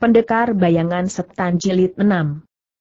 Pendekar Bayangan Setan Jilid 6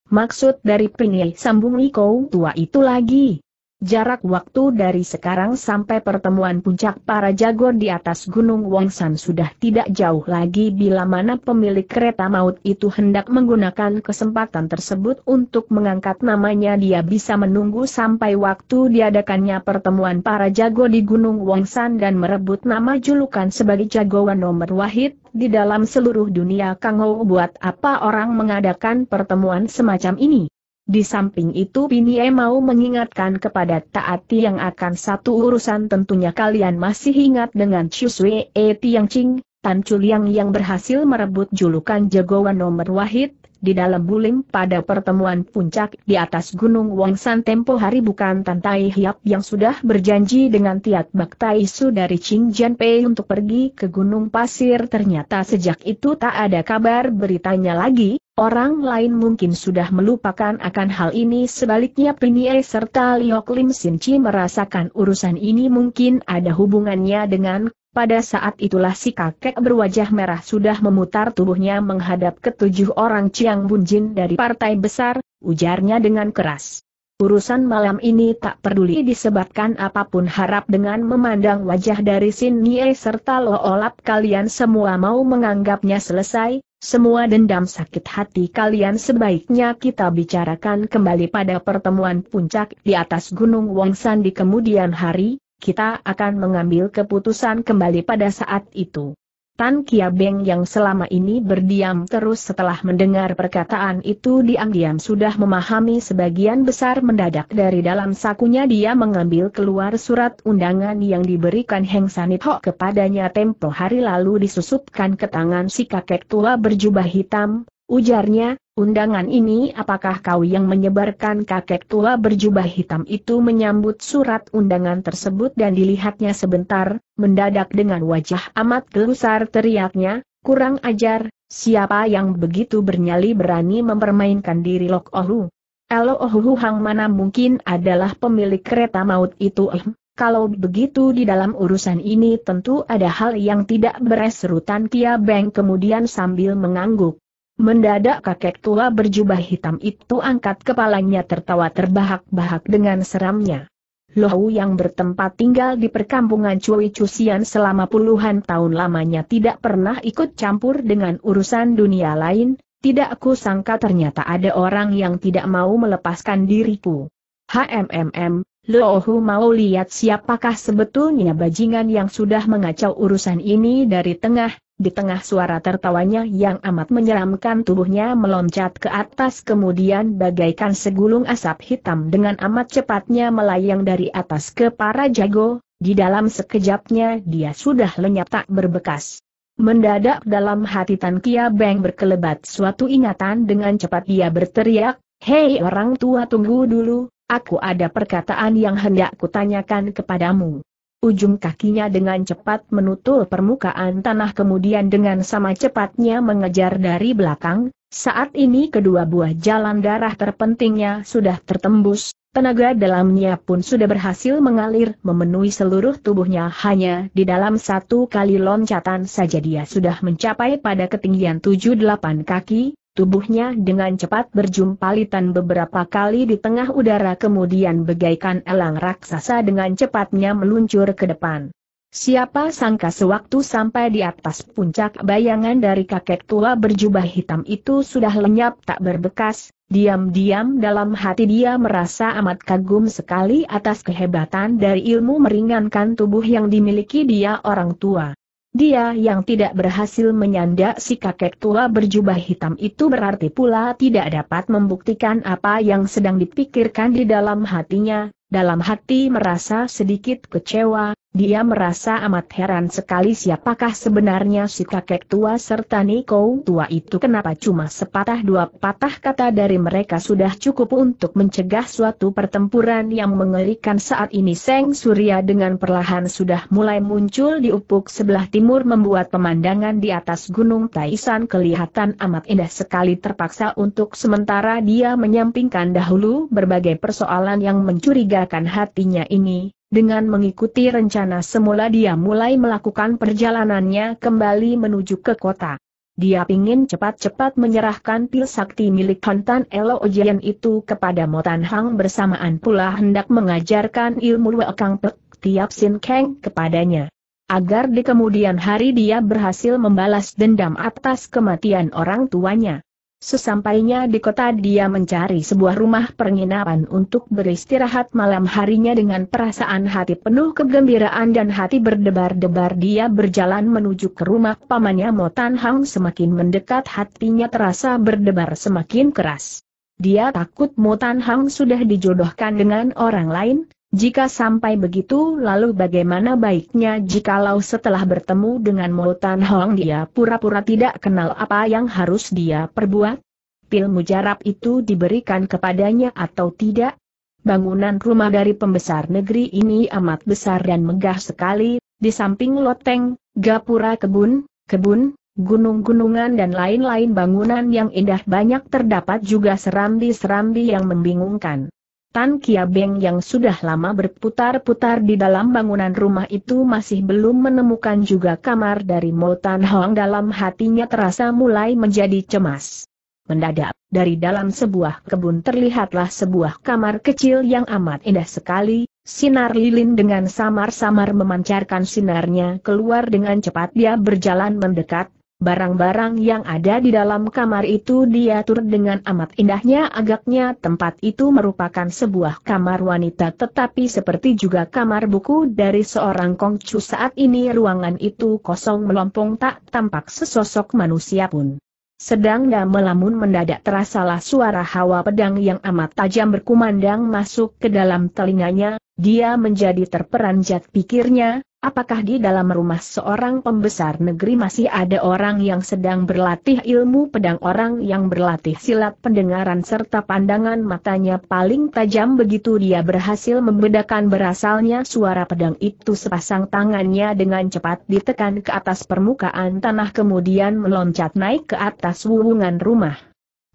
Maksud dari Pingyai Sambung Iko tua itu lagi, Jarak waktu dari sekarang sampai pertemuan puncak para jago di atas Gunung Wangsan sudah tidak jauh lagi bila mana pemilik kereta maut itu hendak menggunakan kesempatan tersebut untuk mengangkat namanya dia bisa menunggu sampai waktu diadakannya pertemuan para jago di Gunung Wangsan dan merebut nama julukan sebagai jagoan nomor wahid di dalam seluruh dunia Kang Ho buat apa orang mengadakan pertemuan semacam ini. Di samping itu Pinie mau mengingatkan kepada Taati yang akan satu urusan tentunya kalian masih ingat dengan Chuswe E Tiang Ching, Tan Chuliang yang berhasil merebut julukan jagoan nomor wahid, di dalam bulim pada pertemuan puncak di atas Gunung Wangsan tempo hari bukan Tan Tai Hiap yang sudah berjanji dengan Tiat Bak Tai Su dari Ching Jian Pei untuk pergi ke Gunung Pasir ternyata sejak itu tak ada kabar beritanya lagi, Orang lain mungkin sudah melupakan akan hal ini sebaliknya Pinie serta Liok Lim Sin Chi merasakan urusan ini mungkin ada hubungannya dengan pada saat itulah si kakek berwajah merah sudah memutar tubuhnya menghadap ketujuh orang Chiang Bunjin dari partai besar, ujarnya dengan keras. Urusan malam ini tak peduli disebabkan apapun harap dengan memandang wajah dari Sin Nie serta Loolap kalian semua mau menganggapnya selesai, semua dendam sakit hati kalian sebaiknya kita bicarakan kembali pada pertemuan puncak di atas Gunung Wangsan di kemudian hari, kita akan mengambil keputusan kembali pada saat itu. Tan Beng yang selama ini berdiam terus setelah mendengar perkataan itu diam-diam sudah memahami sebagian besar mendadak dari dalam sakunya dia mengambil keluar surat undangan yang diberikan Heng Sanitho kepadanya tempo hari lalu disusupkan ke tangan si kakek tua berjubah hitam, ujarnya, Undangan ini apakah kau yang menyebarkan kakek tua berjubah hitam itu menyambut surat undangan tersebut dan dilihatnya sebentar, mendadak dengan wajah amat gelusar teriaknya, kurang ajar, siapa yang begitu bernyali berani mempermainkan diri Lok Ohu. Elo Ohu Hang mana mungkin adalah pemilik kereta maut itu eh, kalau begitu di dalam urusan ini tentu ada hal yang tidak beres serutan Kia Beng kemudian sambil mengangguk. Mendadak kakek tua berjubah hitam itu angkat kepalanya tertawa terbahak-bahak dengan seramnya. Lohu yang bertempat tinggal di perkampungan Cui Cusian selama puluhan tahun lamanya tidak pernah ikut campur dengan urusan dunia lain, tidak aku sangka ternyata ada orang yang tidak mau melepaskan diriku. HMMM, Lohu mau lihat siapakah sebetulnya bajingan yang sudah mengacau urusan ini dari tengah, di tengah suara tertawanya yang amat menyeramkan tubuhnya meloncat ke atas kemudian bagaikan segulung asap hitam dengan amat cepatnya melayang dari atas ke para jago, di dalam sekejapnya dia sudah lenyap tak berbekas. Mendadak dalam hati Tan Kia Beng berkelebat suatu ingatan dengan cepat dia berteriak, Hei orang tua tunggu dulu, Aku ada perkataan yang hendak kutanyakan kepadamu. Ujung kakinya dengan cepat menutul permukaan tanah kemudian dengan sama cepatnya mengejar dari belakang, saat ini kedua buah jalan darah terpentingnya sudah tertembus, tenaga dalamnya pun sudah berhasil mengalir memenuhi seluruh tubuhnya hanya di dalam satu kali loncatan saja dia sudah mencapai pada ketinggian 7-8 kaki, Tubuhnya dengan cepat berjumpalitan beberapa kali di tengah udara kemudian bagaikan elang raksasa dengan cepatnya meluncur ke depan. Siapa sangka sewaktu sampai di atas puncak bayangan dari kakek tua berjubah hitam itu sudah lenyap tak berbekas, diam-diam dalam hati dia merasa amat kagum sekali atas kehebatan dari ilmu meringankan tubuh yang dimiliki dia orang tua. Dia yang tidak berhasil menyandak si kakek tua berjubah hitam itu berarti pula tidak dapat membuktikan apa yang sedang dipikirkan di dalam hatinya, dalam hati merasa sedikit kecewa, dia merasa amat heran sekali siapakah sebenarnya si kakek tua serta Niko tua itu kenapa cuma sepatah dua patah kata dari mereka sudah cukup untuk mencegah suatu pertempuran yang mengerikan saat ini Seng Surya dengan perlahan sudah mulai muncul di upuk sebelah timur membuat pemandangan di atas gunung Taisan kelihatan amat indah sekali terpaksa untuk sementara dia menyampingkan dahulu berbagai persoalan yang mencurigakan hatinya ini dengan mengikuti rencana semula dia mulai melakukan perjalanannya kembali menuju ke kota. Dia ingin cepat-cepat menyerahkan pil sakti milik Hontan Elo Ojian itu kepada Motan Hang bersamaan pula hendak mengajarkan ilmu Wekang Pek Tiap Sin Keng kepadanya. Agar di kemudian hari dia berhasil membalas dendam atas kematian orang tuanya. Sesampainya di kota dia mencari sebuah rumah penginapan untuk beristirahat malam harinya dengan perasaan hati penuh kegembiraan dan hati berdebar-debar dia berjalan menuju ke rumah pamannya Motan Hang semakin mendekat hatinya terasa berdebar semakin keras. Dia takut Motan Hang sudah dijodohkan dengan orang lain, jika sampai begitu lalu bagaimana baiknya jikalau setelah bertemu dengan Mo Tan Hong dia pura-pura tidak kenal apa yang harus dia perbuat? Pil mujarab itu diberikan kepadanya atau tidak? Bangunan rumah dari pembesar negeri ini amat besar dan megah sekali, di samping loteng, gapura kebun, kebun, gunung-gunungan dan lain-lain bangunan yang indah banyak terdapat juga serambi-serambi yang membingungkan. Tan Kia Beng yang sudah lama berputar-putar di dalam bangunan rumah itu masih belum menemukan juga kamar dari Mo Tan Hong dalam hatinya terasa mulai menjadi cemas. Mendadak, dari dalam sebuah kebun terlihatlah sebuah kamar kecil yang amat indah sekali, sinar lilin dengan samar-samar memancarkan sinarnya keluar dengan cepat dia berjalan mendekat, Barang-barang yang ada di dalam kamar itu diatur dengan amat indahnya agaknya tempat itu merupakan sebuah kamar wanita tetapi seperti juga kamar buku dari seorang kongcu saat ini ruangan itu kosong melompong tak tampak sesosok manusia pun. Sedang dan melamun mendadak terasalah suara hawa pedang yang amat tajam berkumandang masuk ke dalam telinganya, dia menjadi terperanjat pikirnya, Apakah di dalam rumah seorang pembesar negeri masih ada orang yang sedang berlatih ilmu pedang orang yang berlatih silat pendengaran serta pandangan matanya paling tajam begitu dia berhasil membedakan berasalnya suara pedang itu sepasang tangannya dengan cepat ditekan ke atas permukaan tanah kemudian meloncat naik ke atas wuwungan rumah.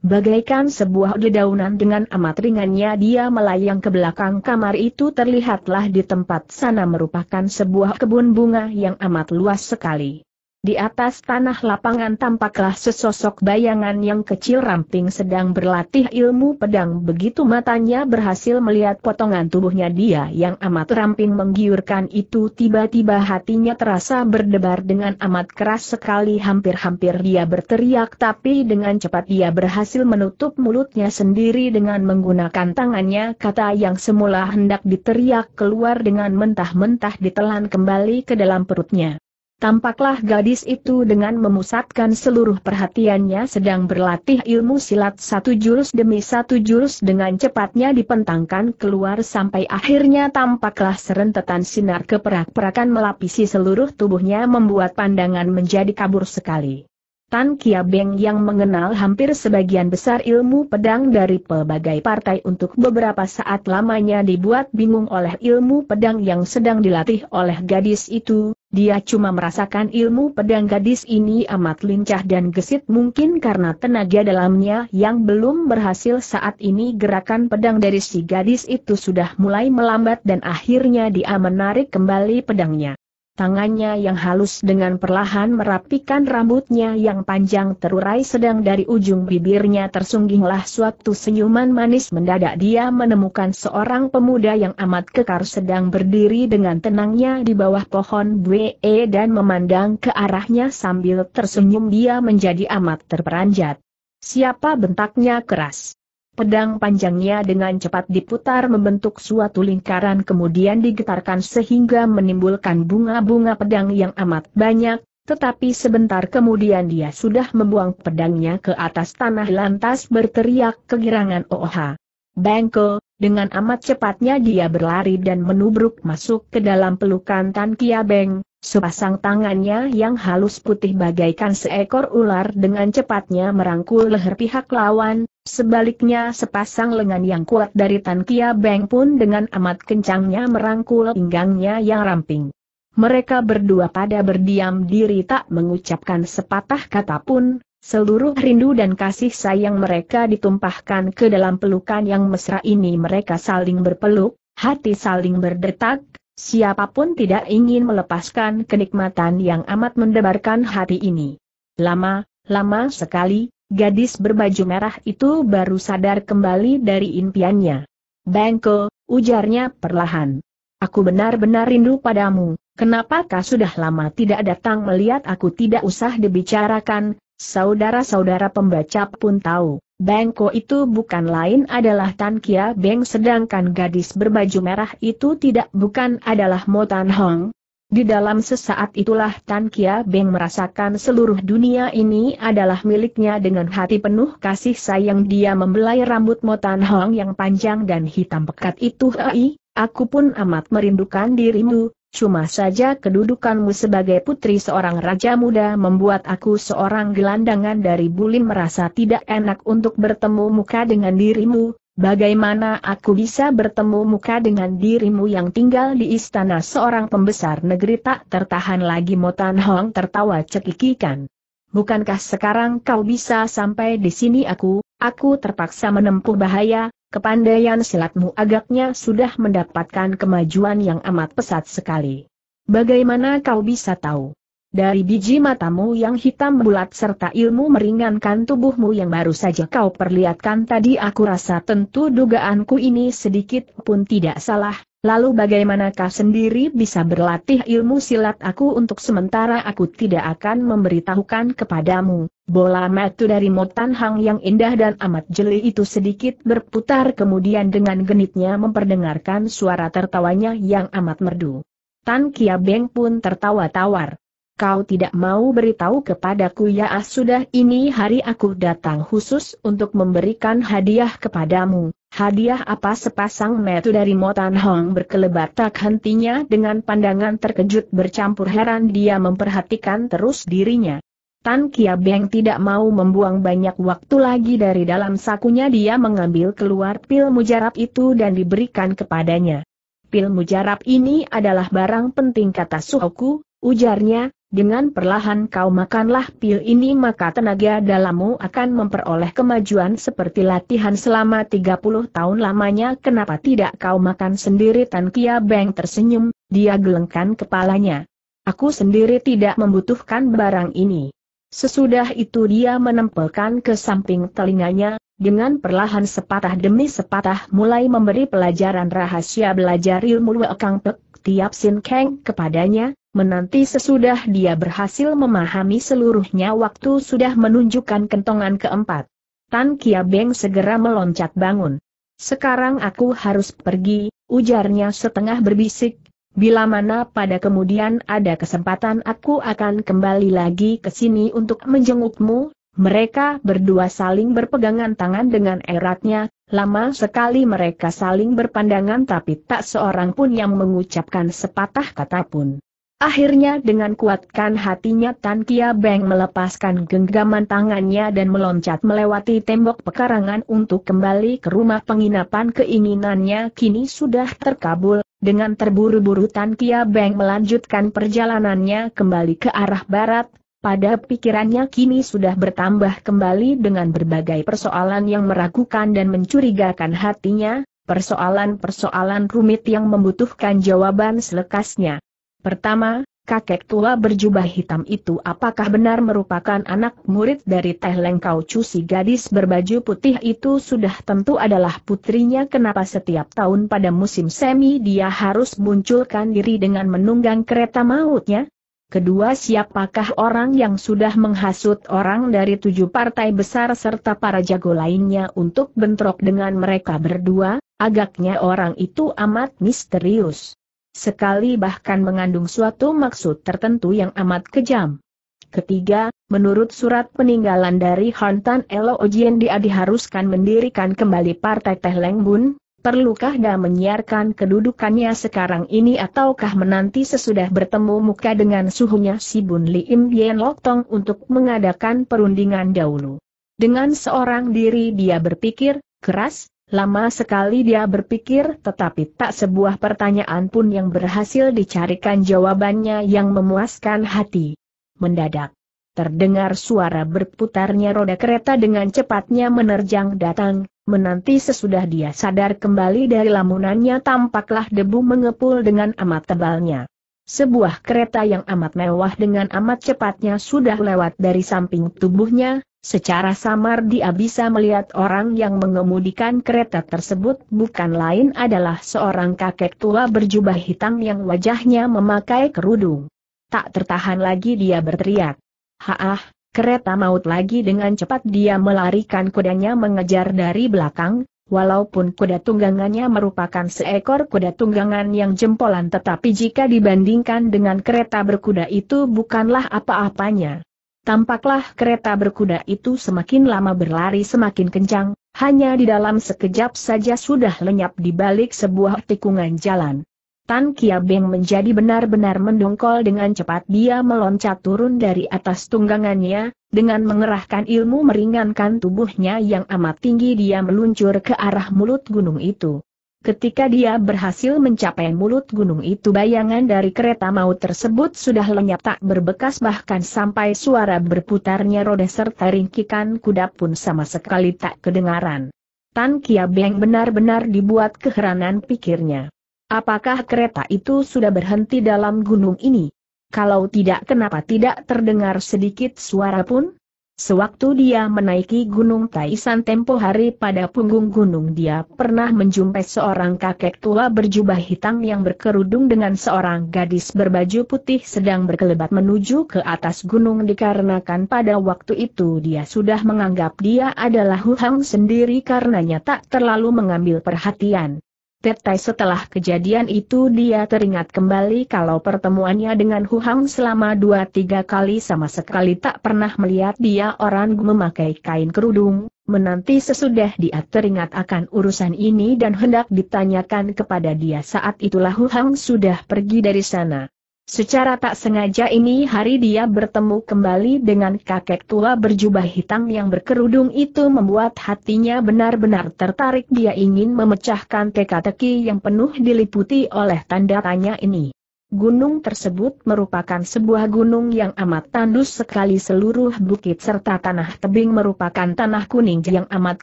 Bagaikan sebuah dedaunan dengan amat ringannya dia melayang ke belakang kamar itu terlihatlah di tempat sana merupakan sebuah kebun bunga yang amat luas sekali. Di atas tanah lapangan tampaklah sesosok bayangan yang kecil ramping sedang berlatih ilmu pedang begitu matanya berhasil melihat potongan tubuhnya dia yang amat ramping menggiurkan itu tiba-tiba hatinya terasa berdebar dengan amat keras sekali hampir-hampir dia berteriak tapi dengan cepat dia berhasil menutup mulutnya sendiri dengan menggunakan tangannya kata yang semula hendak diteriak keluar dengan mentah-mentah ditelan kembali ke dalam perutnya. Tampaklah gadis itu dengan memusatkan seluruh perhatiannya sedang berlatih ilmu silat satu jurus demi satu jurus dengan cepatnya dipentangkan keluar sampai akhirnya tampaklah serentetan sinar keperak-perakan melapisi seluruh tubuhnya membuat pandangan menjadi kabur sekali. Tan Kia Beng yang mengenal hampir sebagian besar ilmu pedang dari pelbagai partai untuk beberapa saat lamanya dibuat bingung oleh ilmu pedang yang sedang dilatih oleh gadis itu, dia cuma merasakan ilmu pedang gadis ini amat lincah dan gesit mungkin karena tenaga dalamnya yang belum berhasil saat ini gerakan pedang dari si gadis itu sudah mulai melambat dan akhirnya dia menarik kembali pedangnya. Tangannya yang halus dengan perlahan merapikan rambutnya yang panjang terurai sedang dari ujung bibirnya tersungginglah suatu senyuman manis mendadak dia menemukan seorang pemuda yang amat kekar sedang berdiri dengan tenangnya di bawah pohon bue dan memandang ke arahnya sambil tersenyum dia menjadi amat terperanjat. Siapa bentaknya keras. Pedang panjangnya dengan cepat diputar membentuk suatu lingkaran kemudian digetarkan sehingga menimbulkan bunga-bunga pedang yang amat banyak, tetapi sebentar kemudian dia sudah membuang pedangnya ke atas tanah lantas berteriak kegirangan OOH. Bengkel, dengan amat cepatnya dia berlari dan menubruk masuk ke dalam pelukan Tan Beng. sepasang tangannya yang halus putih bagaikan seekor ular dengan cepatnya merangkul leher pihak lawan, Sebaliknya sepasang lengan yang kuat dari Tan Kia Beng pun dengan amat kencangnya merangkul pinggangnya yang ramping. Mereka berdua pada berdiam diri tak mengucapkan sepatah kata pun, seluruh rindu dan kasih sayang mereka ditumpahkan ke dalam pelukan yang mesra ini mereka saling berpeluk, hati saling berdetak, siapapun tidak ingin melepaskan kenikmatan yang amat mendebarkan hati ini. Lama, lama sekali, Gadis berbaju merah itu baru sadar kembali dari impiannya. Bengko, ujarnya perlahan. Aku benar-benar rindu padamu, kenapakah sudah lama tidak datang melihat aku tidak usah dibicarakan, saudara-saudara pembaca pun tahu. Bengko itu bukan lain adalah Tan Kia Beng sedangkan gadis berbaju merah itu tidak bukan adalah Mo Tan Hong, di dalam sesaat itulah Tan Kia Beng merasakan seluruh dunia ini adalah miliknya dengan hati penuh kasih sayang dia membelai rambut Motan Hong yang panjang dan hitam pekat itu Hei, aku pun amat merindukan dirimu, Cuma saja kedudukanmu sebagai putri seorang raja muda membuat aku seorang gelandangan dari Bulim merasa tidak enak untuk bertemu muka dengan dirimu, Bagaimana aku bisa bertemu muka dengan dirimu yang tinggal di istana seorang pembesar negeri tak tertahan lagi Motan Hong tertawa cekikikan. Bukankah sekarang kau bisa sampai di sini aku, aku terpaksa menempuh bahaya, kepandaian silatmu agaknya sudah mendapatkan kemajuan yang amat pesat sekali. Bagaimana kau bisa tahu? Dari biji matamu yang hitam bulat serta ilmu meringankan tubuhmu yang baru saja kau perlihatkan tadi aku rasa tentu dugaanku ini sedikit pun tidak salah, lalu bagaimanakah sendiri bisa berlatih ilmu silat aku untuk sementara aku tidak akan memberitahukan kepadamu. Bola metu dari Motan Hang yang indah dan amat jeli itu sedikit berputar kemudian dengan genitnya memperdengarkan suara tertawanya yang amat merdu. Tan Kia Beng pun tertawa tawar. Kau tidak mau beritahu kepadaku ya ah, sudah ini hari aku datang khusus untuk memberikan hadiah kepadamu. Hadiah apa sepasang metu dari Motan Hong berkelebat tak hentinya dengan pandangan terkejut bercampur heran dia memperhatikan terus dirinya. Tan Kia Beng tidak mau membuang banyak waktu lagi dari dalam sakunya dia mengambil keluar pil mujarab itu dan diberikan kepadanya. Pil mujarab ini adalah barang penting kata Suhoku, ujarnya, dengan perlahan kau makanlah pil ini maka tenaga dalammu akan memperoleh kemajuan seperti latihan selama 30 tahun lamanya kenapa tidak kau makan sendiri Tan Kia Beng tersenyum, dia gelengkan kepalanya. Aku sendiri tidak membutuhkan barang ini. Sesudah itu dia menempelkan ke samping telinganya, dengan perlahan sepatah demi sepatah mulai memberi pelajaran rahasia belajar ilmu Wekang Pek Tiap Sin Keng kepadanya, Menanti sesudah dia berhasil memahami seluruhnya waktu sudah menunjukkan kentongan keempat. Tan Kia Beng segera meloncat bangun. Sekarang aku harus pergi, ujarnya setengah berbisik, Bila mana pada kemudian ada kesempatan aku akan kembali lagi ke sini untuk menjengukmu, mereka berdua saling berpegangan tangan dengan eratnya, lama sekali mereka saling berpandangan tapi tak seorang pun yang mengucapkan sepatah kata pun. Akhirnya dengan kuatkan hatinya Tan Kia Beng melepaskan genggaman tangannya dan meloncat melewati tembok pekarangan untuk kembali ke rumah penginapan keinginannya kini sudah terkabul, dengan terburu-buru Tan Kia Beng melanjutkan perjalanannya kembali ke arah barat, pada pikirannya kini sudah bertambah kembali dengan berbagai persoalan yang meragukan dan mencurigakan hatinya, persoalan-persoalan rumit yang membutuhkan jawaban selekasnya. Pertama, kakek tua berjubah hitam itu apakah benar merupakan anak murid dari Teh Lengkau Cu si gadis berbaju putih itu sudah tentu adalah putrinya kenapa setiap tahun pada musim semi dia harus munculkan diri dengan menunggang kereta mautnya? Kedua siapakah orang yang sudah menghasut orang dari tujuh partai besar serta para jago lainnya untuk bentrok dengan mereka berdua, agaknya orang itu amat misterius sekali bahkan mengandung suatu maksud tertentu yang amat kejam. Ketiga, menurut surat peninggalan dari Hontan Elo Ojien dia diharuskan mendirikan kembali Partai Teh Leng Bun, perlukah dia menyiarkan kedudukannya sekarang ini ataukah menanti sesudah bertemu muka dengan suhunya si Bun Lim Bien Lok Tong untuk mengadakan perundingan dahulu. Dengan seorang diri dia berpikir, keras, Lama sekali dia berpikir tetapi tak sebuah pertanyaan pun yang berhasil dicarikan jawabannya yang memuaskan hati. Mendadak. Terdengar suara berputarnya roda kereta dengan cepatnya menerjang datang, menanti sesudah dia sadar kembali dari lamunannya tampaklah debu mengepul dengan amat tebalnya. Sebuah kereta yang amat mewah dengan amat cepatnya sudah lewat dari samping tubuhnya, Secara samar dia bisa melihat orang yang mengemudikan kereta tersebut bukan lain adalah seorang kakek tua berjubah hitam yang wajahnya memakai kerudung. Tak tertahan lagi dia berteriak. Haah, kereta maut lagi dengan cepat dia melarikan kudanya mengejar dari belakang, walaupun kuda tunggangannya merupakan seekor kuda tunggangan yang jempolan tetapi jika dibandingkan dengan kereta berkuda itu bukanlah apa-apanya. Tampaklah kereta berkuda itu semakin lama berlari semakin kencang, hanya di dalam sekejap saja sudah lenyap di balik sebuah tikungan jalan. Tan Kia Beng menjadi benar-benar mendongkol dengan cepat dia meloncat turun dari atas tunggangannya, dengan mengerahkan ilmu meringankan tubuhnya yang amat tinggi dia meluncur ke arah mulut gunung itu. Ketika dia berhasil mencapai mulut gunung itu bayangan dari kereta maut tersebut sudah lenyap tak berbekas bahkan sampai suara berputarnya roda serta ringkikan kuda pun sama sekali tak kedengaran. Tan Kia Beng benar-benar dibuat keheranan pikirnya. Apakah kereta itu sudah berhenti dalam gunung ini? Kalau tidak kenapa tidak terdengar sedikit suara pun? Sewaktu dia menaiki Gunung Taisan tempo hari pada punggung gunung dia pernah menjumpai seorang kakek tua berjubah hitam yang berkerudung dengan seorang gadis berbaju putih sedang berkelebat menuju ke atas gunung dikarenakan pada waktu itu dia sudah menganggap dia adalah Huhang sendiri karenanya tak terlalu mengambil perhatian. Tetai setelah kejadian itu dia teringat kembali kalau pertemuannya dengan Hu Hang selama dua tiga kali sama sekali tak pernah melihat dia orang memakai kain kerudung, menanti sesudah dia teringat akan urusan ini dan hendak ditanyakan kepada dia saat itulah Hu Hang sudah pergi dari sana. Secara tak sengaja ini hari dia bertemu kembali dengan kakek tua berjubah hitam yang berkerudung itu membuat hatinya benar-benar tertarik dia ingin memecahkan teka-teki yang penuh diliputi oleh tanda tanya ini. Gunung tersebut merupakan sebuah gunung yang amat tandus sekali seluruh bukit serta tanah tebing merupakan tanah kuning yang amat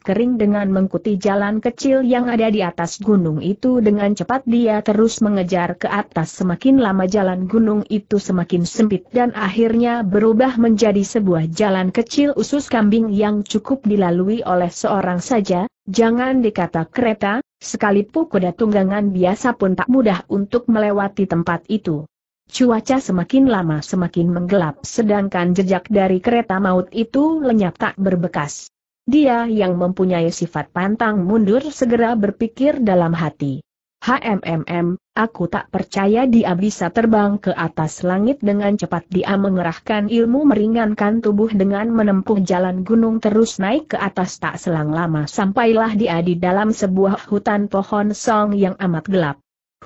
kering dengan mengikuti jalan kecil yang ada di atas gunung itu dengan cepat dia terus mengejar ke atas semakin lama jalan gunung itu semakin sempit dan akhirnya berubah menjadi sebuah jalan kecil usus kambing yang cukup dilalui oleh seorang saja, Jangan dikata kereta, sekalipun kuda tunggangan biasa pun tak mudah untuk melewati tempat itu. Cuaca semakin lama semakin menggelap sedangkan jejak dari kereta maut itu lenyap tak berbekas. Dia yang mempunyai sifat pantang mundur segera berpikir dalam hati. HMMM, aku tak percaya dia bisa terbang ke atas langit dengan cepat dia mengerahkan ilmu meringankan tubuh dengan menempuh jalan gunung terus naik ke atas tak selang lama sampailah dia di dalam sebuah hutan pohon song yang amat gelap.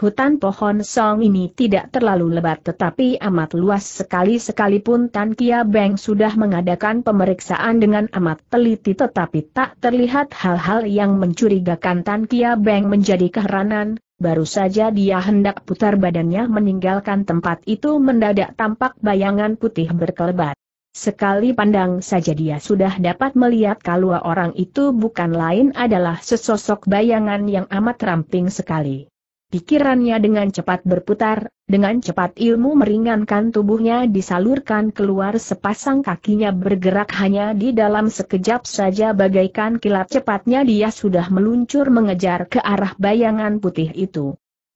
Hutan pohon song ini tidak terlalu lebat tetapi amat luas sekali sekalipun Tan Kia Beng sudah mengadakan pemeriksaan dengan amat teliti tetapi tak terlihat hal-hal yang mencurigakan Tan Kia Beng menjadi keheranan, Baru saja dia hendak putar badannya meninggalkan tempat itu mendadak tampak bayangan putih berkelebat. Sekali pandang saja dia sudah dapat melihat kalau orang itu bukan lain adalah sesosok bayangan yang amat ramping sekali pikirannya dengan cepat berputar, dengan cepat ilmu meringankan tubuhnya disalurkan keluar sepasang kakinya bergerak hanya di dalam sekejap saja bagaikan kilat cepatnya dia sudah meluncur mengejar ke arah bayangan putih itu.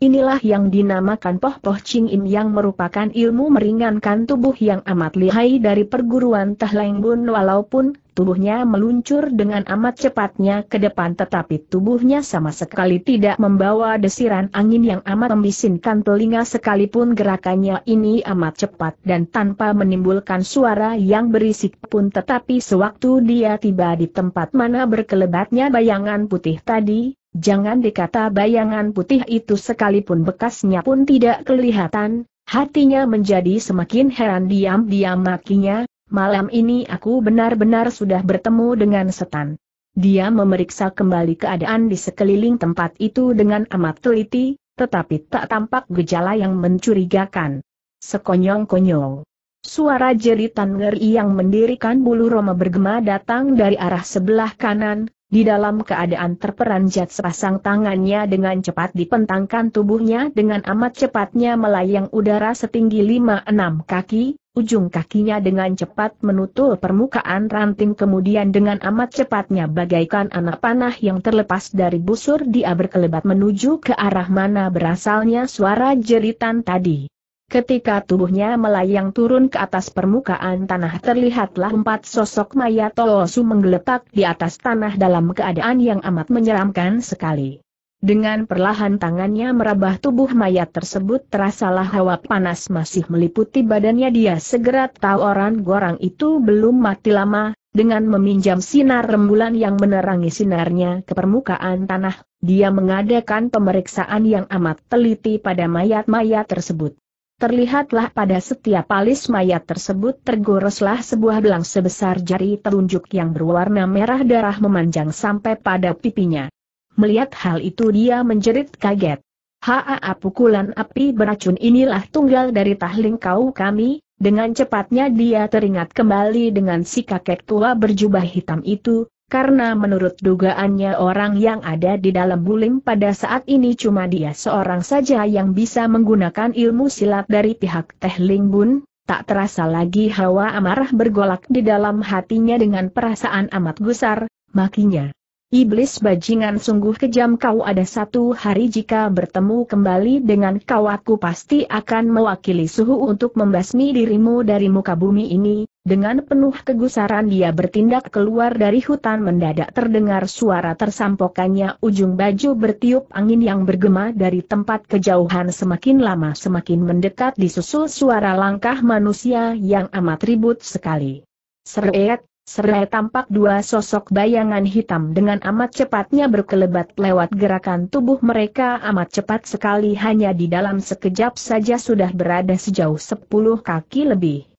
Inilah yang dinamakan Poh Poh Ching In yang merupakan ilmu meringankan tubuh yang amat lihai dari perguruan Tahleng Bun walaupun tubuhnya meluncur dengan amat cepatnya ke depan tetapi tubuhnya sama sekali tidak membawa desiran angin yang amat membisinkan telinga sekalipun gerakannya ini amat cepat dan tanpa menimbulkan suara yang berisik pun tetapi sewaktu dia tiba di tempat mana berkelebatnya bayangan putih tadi, Jangan dikata bayangan putih itu sekalipun bekasnya pun tidak kelihatan, hatinya menjadi semakin heran diam-diam makinya, malam ini aku benar-benar sudah bertemu dengan setan. Dia memeriksa kembali keadaan di sekeliling tempat itu dengan amat teliti, tetapi tak tampak gejala yang mencurigakan. Sekonyong-konyong. Suara jeritan ngeri yang mendirikan bulu Roma bergema datang dari arah sebelah kanan, di dalam keadaan terperanjat sepasang tangannya dengan cepat dipentangkan tubuhnya dengan amat cepatnya melayang udara setinggi 5-6 kaki, ujung kakinya dengan cepat menutul permukaan ranting kemudian dengan amat cepatnya bagaikan anak panah yang terlepas dari busur dia berkelebat menuju ke arah mana berasalnya suara jeritan tadi. Ketika tubuhnya melayang turun ke atas permukaan tanah terlihatlah empat sosok mayat Toosu menggeletak di atas tanah dalam keadaan yang amat menyeramkan sekali. Dengan perlahan tangannya merabah tubuh mayat tersebut terasalah hawa panas masih meliputi badannya dia segera tahu orang gorang itu belum mati lama, dengan meminjam sinar rembulan yang menerangi sinarnya ke permukaan tanah, dia mengadakan pemeriksaan yang amat teliti pada mayat-mayat tersebut. Terlihatlah pada setiap alis mayat tersebut tergoreslah sebuah belang sebesar jari telunjuk yang berwarna merah darah memanjang sampai pada pipinya. Melihat hal itu dia menjerit kaget. Haa pukulan api beracun inilah tunggal dari tahling kau kami, dengan cepatnya dia teringat kembali dengan si kakek tua berjubah hitam itu, karena menurut dugaannya orang yang ada di dalam bulim pada saat ini cuma dia seorang saja yang bisa menggunakan ilmu silat dari pihak Teh Ling Bun, tak terasa lagi hawa amarah bergolak di dalam hatinya dengan perasaan amat gusar, makinya. Iblis bajingan sungguh kejam kau ada satu hari jika bertemu kembali dengan kau aku pasti akan mewakili suhu untuk membasmi dirimu dari muka bumi ini. Dengan penuh kegusaran dia bertindak keluar dari hutan mendadak terdengar suara tersampokannya ujung baju bertiup angin yang bergema dari tempat kejauhan semakin lama semakin mendekat disusul suara langkah manusia yang amat ribut sekali. Seret, serai tampak dua sosok bayangan hitam dengan amat cepatnya berkelebat lewat gerakan tubuh mereka amat cepat sekali hanya di dalam sekejap saja sudah berada sejauh sepuluh kaki lebih.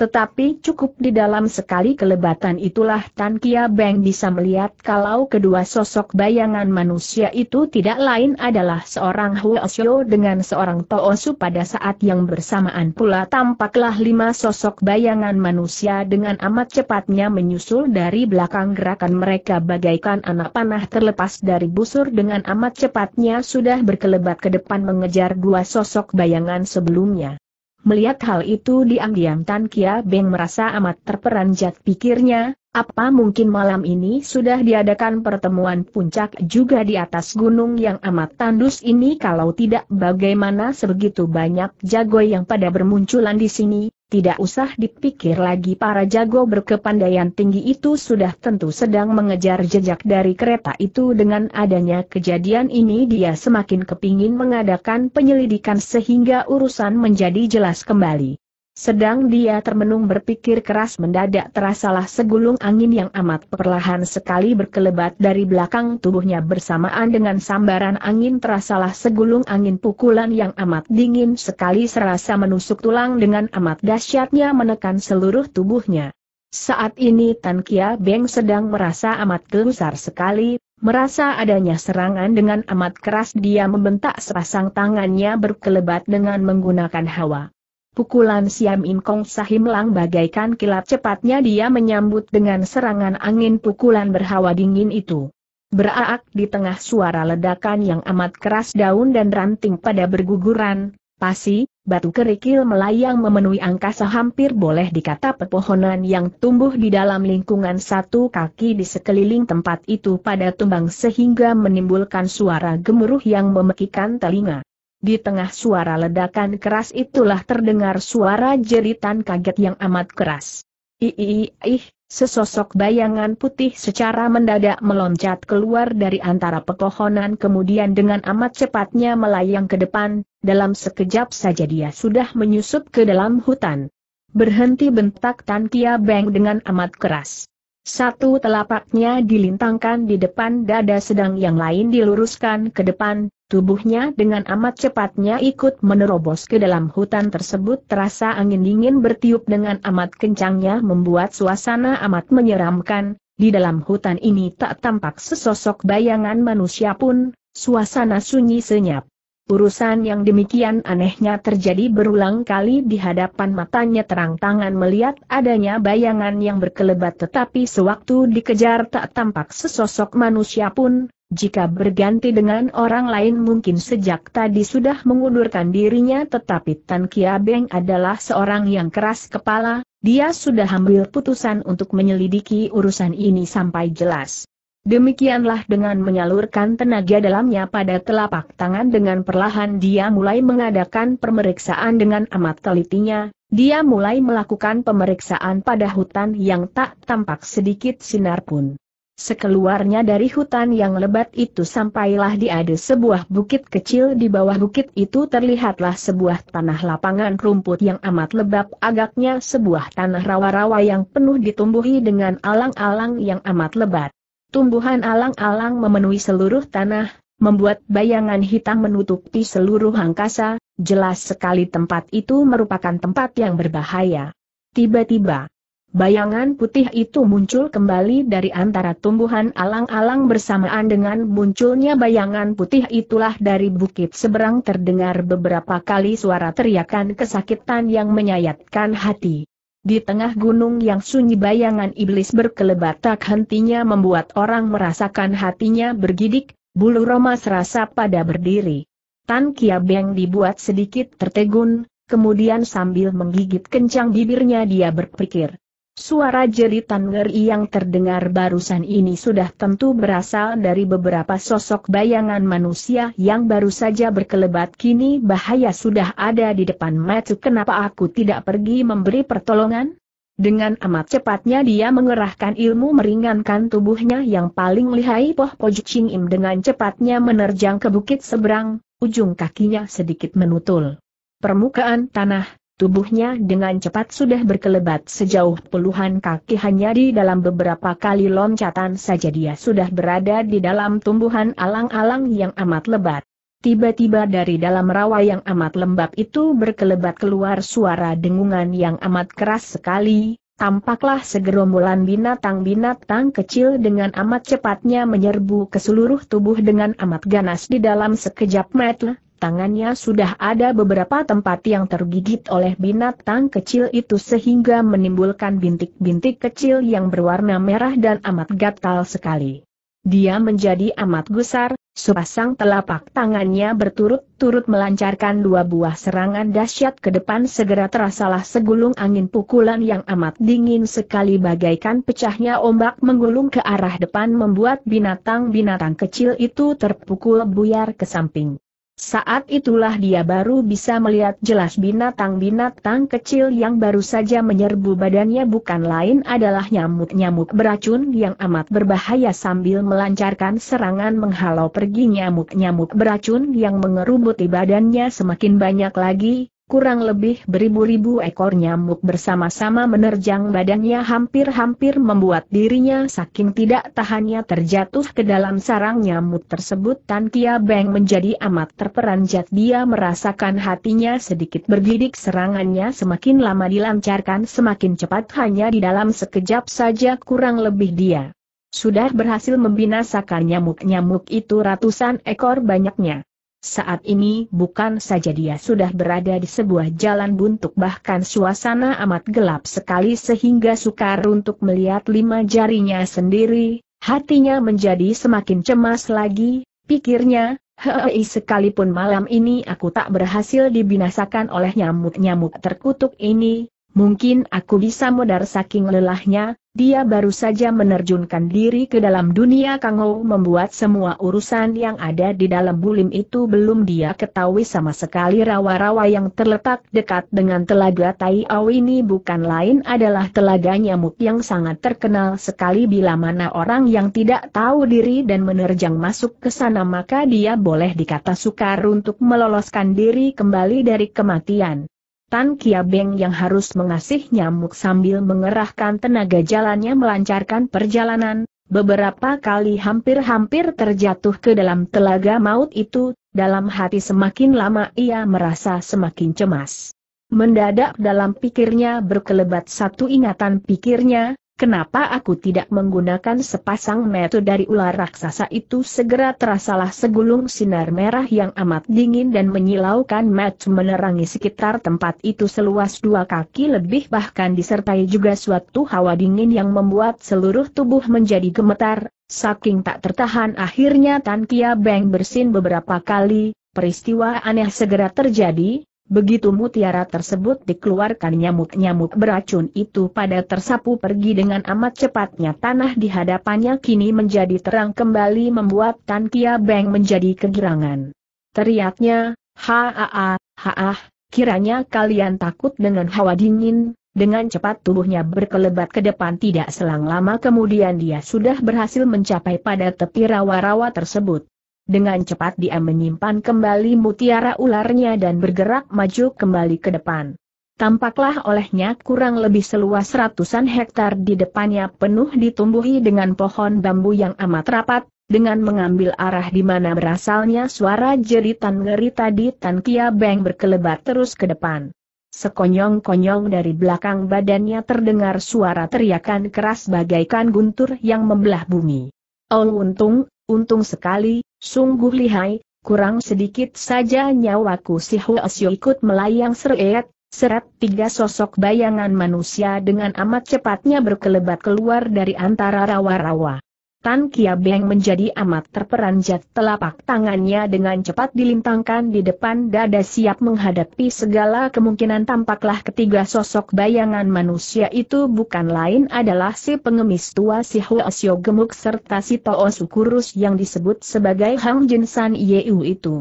Tetapi cukup di dalam sekali kelebatan itulah Tan Kia Beng bisa melihat kalau kedua sosok bayangan manusia itu tidak lain adalah seorang Xiao dengan seorang Toosu pada saat yang bersamaan pula tampaklah lima sosok bayangan manusia dengan amat cepatnya menyusul dari belakang gerakan mereka bagaikan anak panah terlepas dari busur dengan amat cepatnya sudah berkelebat ke depan mengejar dua sosok bayangan sebelumnya. Melihat hal itu diam-diam Tan Kia Beng merasa amat terperanjat pikirnya, apa mungkin malam ini sudah diadakan pertemuan puncak juga di atas gunung yang amat tandus ini kalau tidak bagaimana sebegitu banyak jago yang pada bermunculan di sini, tidak usah dipikir lagi para jago berkepandaian tinggi itu sudah tentu sedang mengejar jejak dari kereta itu dengan adanya kejadian ini dia semakin kepingin mengadakan penyelidikan sehingga urusan menjadi jelas kembali. Sedang dia termenung berpikir keras mendadak terasalah segulung angin yang amat perlahan sekali berkelebat dari belakang tubuhnya bersamaan dengan sambaran angin terasalah segulung angin pukulan yang amat dingin sekali serasa menusuk tulang dengan amat dahsyatnya menekan seluruh tubuhnya. Saat ini Tan Kia Beng sedang merasa amat gelusar sekali, merasa adanya serangan dengan amat keras dia membentak sepasang tangannya berkelebat dengan menggunakan hawa. Pukulan Siam In Kong Sahimlang bagaikan kilat cepatnya dia menyambut dengan serangan angin pukulan berhawa dingin itu. Beraak di tengah suara ledakan yang amat keras daun dan ranting pada berguguran, pasi, batu kerikil melayang memenuhi angkasa hampir boleh dikata pepohonan yang tumbuh di dalam lingkungan satu kaki di sekeliling tempat itu pada tumbang sehingga menimbulkan suara gemuruh yang memekikan telinga. Di tengah suara ledakan keras itulah terdengar suara jeritan kaget yang amat keras. Ih, ih, sesosok bayangan putih secara mendadak meloncat keluar dari antara pepohonan kemudian dengan amat cepatnya melayang ke depan, dalam sekejap saja dia sudah menyusup ke dalam hutan. Berhenti bentak Tan Kia Beng dengan amat keras. Satu telapaknya dilintangkan di depan dada sedang yang lain diluruskan ke depan, tubuhnya dengan amat cepatnya ikut menerobos ke dalam hutan tersebut terasa angin dingin bertiup dengan amat kencangnya membuat suasana amat menyeramkan, di dalam hutan ini tak tampak sesosok bayangan manusia pun, suasana sunyi senyap. Urusan yang demikian anehnya terjadi berulang kali di hadapan matanya terang tangan melihat adanya bayangan yang berkelebat tetapi sewaktu dikejar tak tampak sesosok manusia pun, jika berganti dengan orang lain mungkin sejak tadi sudah mengundurkan dirinya tetapi Tan Kia Beng adalah seorang yang keras kepala, dia sudah ambil putusan untuk menyelidiki urusan ini sampai jelas. Demikianlah dengan menyalurkan tenaga dalamnya pada telapak tangan dengan perlahan dia mulai mengadakan pemeriksaan dengan amat telitinya, dia mulai melakukan pemeriksaan pada hutan yang tak tampak sedikit sinar pun. Sekeluarnya dari hutan yang lebat itu sampailah di ada sebuah bukit kecil di bawah bukit itu terlihatlah sebuah tanah lapangan rumput yang amat lebat agaknya sebuah tanah rawa-rawa yang penuh ditumbuhi dengan alang-alang yang amat lebat. Tumbuhan alang-alang memenuhi seluruh tanah, membuat bayangan hitam menutupi seluruh angkasa, jelas sekali tempat itu merupakan tempat yang berbahaya. Tiba-tiba, bayangan putih itu muncul kembali dari antara tumbuhan alang-alang bersamaan dengan munculnya bayangan putih itulah dari bukit seberang terdengar beberapa kali suara teriakan kesakitan yang menyayatkan hati. Di tengah gunung yang sunyi bayangan iblis berkelebat tak hentinya membuat orang merasakan hatinya bergidik, bulu roma serasa pada berdiri. Tan Kia Beng dibuat sedikit tertegun, kemudian sambil menggigit kencang bibirnya dia berpikir, Suara jeritan ngeri yang terdengar barusan ini sudah tentu berasal dari beberapa sosok bayangan manusia yang baru saja berkelebat kini bahaya sudah ada di depan mata kenapa aku tidak pergi memberi pertolongan? Dengan amat cepatnya dia mengerahkan ilmu meringankan tubuhnya yang paling lihai Poh Pojok Im dengan cepatnya menerjang ke bukit seberang, ujung kakinya sedikit menutul. Permukaan tanah, Tubuhnya dengan cepat sudah berkelebat sejauh puluhan kaki hanya di dalam beberapa kali loncatan saja dia sudah berada di dalam tumbuhan alang-alang yang amat lebat. Tiba-tiba dari dalam rawa yang amat lembab itu berkelebat keluar suara dengungan yang amat keras sekali, tampaklah segerombolan binatang-binatang kecil dengan amat cepatnya menyerbu ke seluruh tubuh dengan amat ganas di dalam sekejap mata tangannya sudah ada beberapa tempat yang tergigit oleh binatang kecil itu sehingga menimbulkan bintik-bintik kecil yang berwarna merah dan amat gatal sekali. Dia menjadi amat gusar, sepasang telapak tangannya berturut-turut melancarkan dua buah serangan dahsyat ke depan segera terasalah segulung angin pukulan yang amat dingin sekali bagaikan pecahnya ombak menggulung ke arah depan membuat binatang-binatang kecil itu terpukul buyar ke samping. Saat itulah dia baru bisa melihat jelas binatang-binatang kecil yang baru saja menyerbu badannya bukan lain adalah nyamuk-nyamuk beracun yang amat berbahaya sambil melancarkan serangan menghalau pergi nyamuk-nyamuk beracun yang mengerubuti badannya semakin banyak lagi, kurang lebih beribu-ribu ekor nyamuk bersama-sama menerjang badannya hampir-hampir membuat dirinya saking tidak tahannya terjatuh ke dalam sarang nyamuk tersebut Tan Kia Beng menjadi amat terperanjat dia merasakan hatinya sedikit bergidik serangannya semakin lama dilancarkan semakin cepat hanya di dalam sekejap saja kurang lebih dia sudah berhasil membinasakan nyamuk-nyamuk itu ratusan ekor banyaknya. Saat ini bukan saja dia sudah berada di sebuah jalan buntu bahkan suasana amat gelap sekali sehingga sukar untuk melihat lima jarinya sendiri, hatinya menjadi semakin cemas lagi, pikirnya, hei sekalipun malam ini aku tak berhasil dibinasakan oleh nyamuk-nyamuk terkutuk ini, Mungkin aku bisa modar saking lelahnya, dia baru saja menerjunkan diri ke dalam dunia Ou membuat semua urusan yang ada di dalam bulim itu belum dia ketahui sama sekali rawa-rawa yang terletak dekat dengan telaga Tai Taiau ini bukan lain adalah telaga nyamuk yang sangat terkenal sekali bila mana orang yang tidak tahu diri dan menerjang masuk ke sana maka dia boleh dikata sukar untuk meloloskan diri kembali dari kematian. Tan Kiabeng yang harus mengasih nyamuk sambil mengerahkan tenaga jalannya melancarkan perjalanan, beberapa kali hampir-hampir terjatuh ke dalam telaga maut itu, dalam hati semakin lama ia merasa semakin cemas. Mendadak dalam pikirnya berkelebat satu ingatan pikirnya, Kenapa aku tidak menggunakan sepasang mata dari ular raksasa itu segera terasalah segulung sinar merah yang amat dingin dan menyilaukan mata menerangi sekitar tempat itu seluas dua kaki lebih bahkan disertai juga suatu hawa dingin yang membuat seluruh tubuh menjadi gemetar, saking tak tertahan akhirnya Tan Kia Beng bersin beberapa kali, peristiwa aneh segera terjadi, Begitu mutiara tersebut dikeluarkan nyamuk-nyamuk beracun itu pada tersapu pergi dengan amat cepatnya tanah di hadapannya kini menjadi terang kembali membuat Tan Kia Beng menjadi kegirangan. Teriaknya, ha ha ha, haa, kiranya kalian takut dengan hawa dingin, dengan cepat tubuhnya berkelebat ke depan tidak selang lama kemudian dia sudah berhasil mencapai pada tepi rawa-rawa tersebut. Dengan cepat dia menyimpan kembali mutiara ularnya dan bergerak maju kembali ke depan. Tampaklah olehnya kurang lebih seluas ratusan hektar di depannya penuh ditumbuhi dengan pohon bambu yang amat rapat, dengan mengambil arah di mana berasalnya suara jeritan ngeri tadi Tan Kia Beng berkelebat terus ke depan. Sekonyong-konyong dari belakang badannya terdengar suara teriakan keras bagaikan guntur yang membelah bumi. Oh untung, Untung sekali, sungguh lihai, kurang sedikit saja nyawaku si Huasyo ikut melayang seret, seret tiga sosok bayangan manusia dengan amat cepatnya berkelebat keluar dari antara rawa-rawa. Tan Kia Beng menjadi amat terperanjat telapak tangannya dengan cepat dilintangkan di depan dada siap menghadapi segala kemungkinan tampaklah ketiga sosok bayangan manusia itu bukan lain adalah si pengemis tua si Huasyo gemuk serta si toosu kurus yang disebut sebagai Hang Jin San Yeu itu.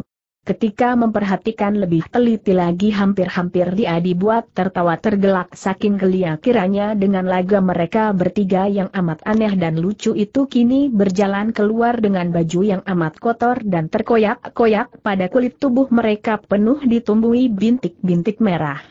Ketika memperhatikan lebih teliti lagi hampir-hampir dia dibuat tertawa tergelak saking gelia kiranya dengan laga mereka bertiga yang amat aneh dan lucu itu kini berjalan keluar dengan baju yang amat kotor dan terkoyak-koyak pada kulit tubuh mereka penuh ditumbuhi bintik-bintik merah.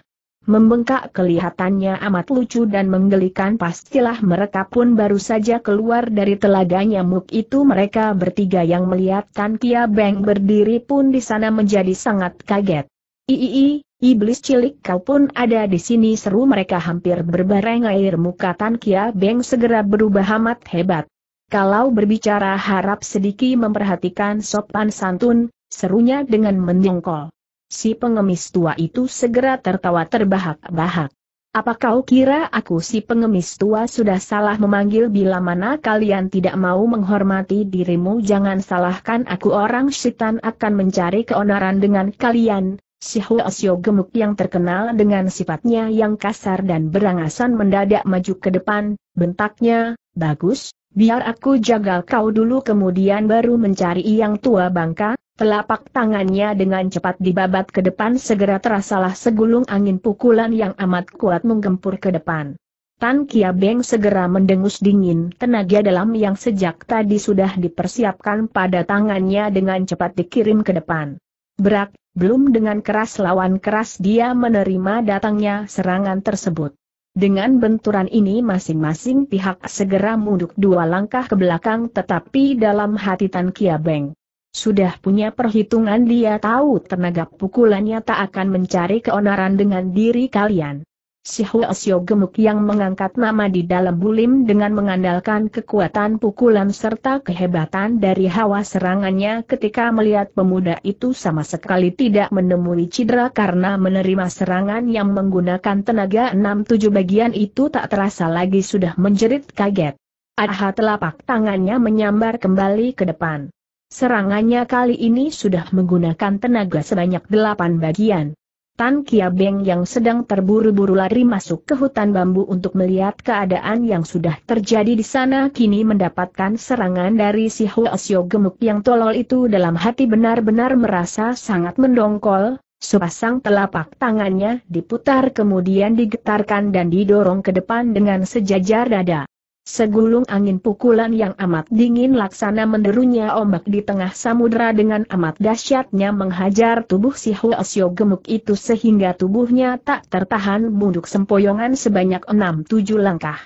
Membengkak kelihatannya amat lucu dan menggelikan pastilah mereka pun baru saja keluar dari telaganya muk itu mereka bertiga yang melihat Tan Kia Beng berdiri pun di sana menjadi sangat kaget. Iii, iblis cilik kau pun ada di sini seru mereka hampir berbareng air muka Tan Kia Beng segera berubah amat hebat. Kalau berbicara harap sedikit memperhatikan sopan santun, serunya dengan menyongkol. Si pengemis tua itu segera tertawa terbahak-bahak. Apa kau kira aku si pengemis tua sudah salah memanggil bila mana kalian tidak mau menghormati dirimu jangan salahkan aku orang setan akan mencari keonaran dengan kalian. Si Huasyo gemuk yang terkenal dengan sifatnya yang kasar dan berangasan mendadak maju ke depan, bentaknya, bagus, Biar aku jaga kau dulu kemudian baru mencari yang tua bangka, telapak tangannya dengan cepat dibabat ke depan segera terasalah segulung angin pukulan yang amat kuat menggempur ke depan. Tan Kia Beng segera mendengus dingin tenaga dalam yang sejak tadi sudah dipersiapkan pada tangannya dengan cepat dikirim ke depan. Berak, belum dengan keras lawan keras dia menerima datangnya serangan tersebut. Dengan benturan ini masing-masing pihak segera munduk dua langkah ke belakang tetapi dalam hati Tan Kia Beng. Sudah punya perhitungan dia tahu tenaga pukulannya tak akan mencari keonaran dengan diri kalian. Si Asio gemuk yang mengangkat nama di dalam bulim dengan mengandalkan kekuatan pukulan serta kehebatan dari hawa serangannya ketika melihat pemuda itu sama sekali tidak menemui cedera karena menerima serangan yang menggunakan tenaga 6-7 bagian itu tak terasa lagi sudah menjerit kaget. Aha telapak tangannya menyambar kembali ke depan. Serangannya kali ini sudah menggunakan tenaga sebanyak 8 bagian. Tan Kiabeng yang sedang terburu-buru lari masuk ke hutan bambu untuk melihat keadaan yang sudah terjadi di sana kini mendapatkan serangan dari si Huasyo gemuk yang tolol itu dalam hati benar-benar merasa sangat mendongkol, sepasang telapak tangannya diputar kemudian digetarkan dan didorong ke depan dengan sejajar dada. Segulung angin pukulan yang amat dingin laksana menderunya ombak di tengah samudera dengan amat dahsyatnya menghajar tubuh si Huasyo gemuk itu sehingga tubuhnya tak tertahan munduk sempoyongan sebanyak enam tujuh langkah.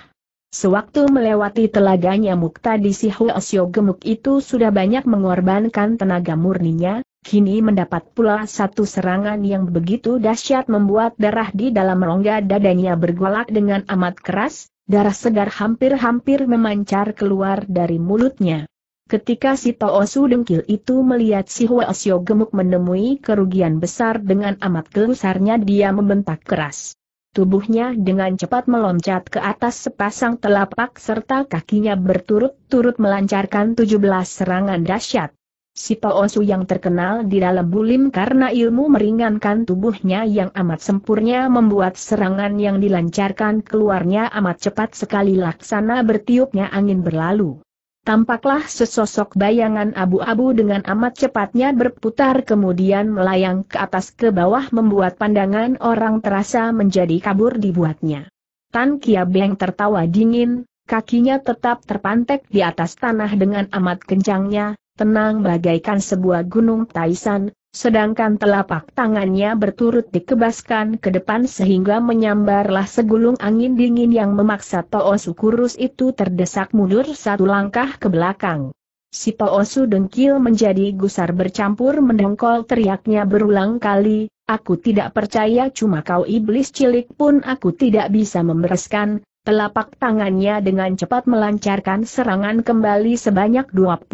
Sewaktu melewati telaganya di si Huasyo gemuk itu sudah banyak mengorbankan tenaga murninya, kini mendapat pula satu serangan yang begitu dahsyat membuat darah di dalam rongga dadanya bergolak dengan amat keras, darah segar hampir-hampir memancar keluar dari mulutnya. Ketika si Toosu dengkil itu melihat si Huasyo gemuk menemui kerugian besar dengan amat gelusarnya dia membentak keras. Tubuhnya dengan cepat meloncat ke atas sepasang telapak serta kakinya berturut-turut melancarkan 17 serangan dahsyat. Si Poosu yang terkenal di dalam bulim karena ilmu meringankan tubuhnya yang amat sempurna membuat serangan yang dilancarkan keluarnya amat cepat sekali laksana bertiupnya angin berlalu. Tampaklah sesosok bayangan abu-abu dengan amat cepatnya berputar kemudian melayang ke atas ke bawah membuat pandangan orang terasa menjadi kabur dibuatnya. Tan Kia Beng tertawa dingin, kakinya tetap terpantek di atas tanah dengan amat kencangnya, tenang bagaikan sebuah gunung Taisan, sedangkan telapak tangannya berturut dikebaskan ke depan sehingga menyambarlah segulung angin dingin yang memaksa Toosu kurus itu terdesak mundur satu langkah ke belakang. Si Toosu dengkil menjadi gusar bercampur mendengkol teriaknya berulang kali, Aku tidak percaya cuma kau iblis cilik pun aku tidak bisa membereskan, Telapak tangannya dengan cepat melancarkan serangan kembali sebanyak 21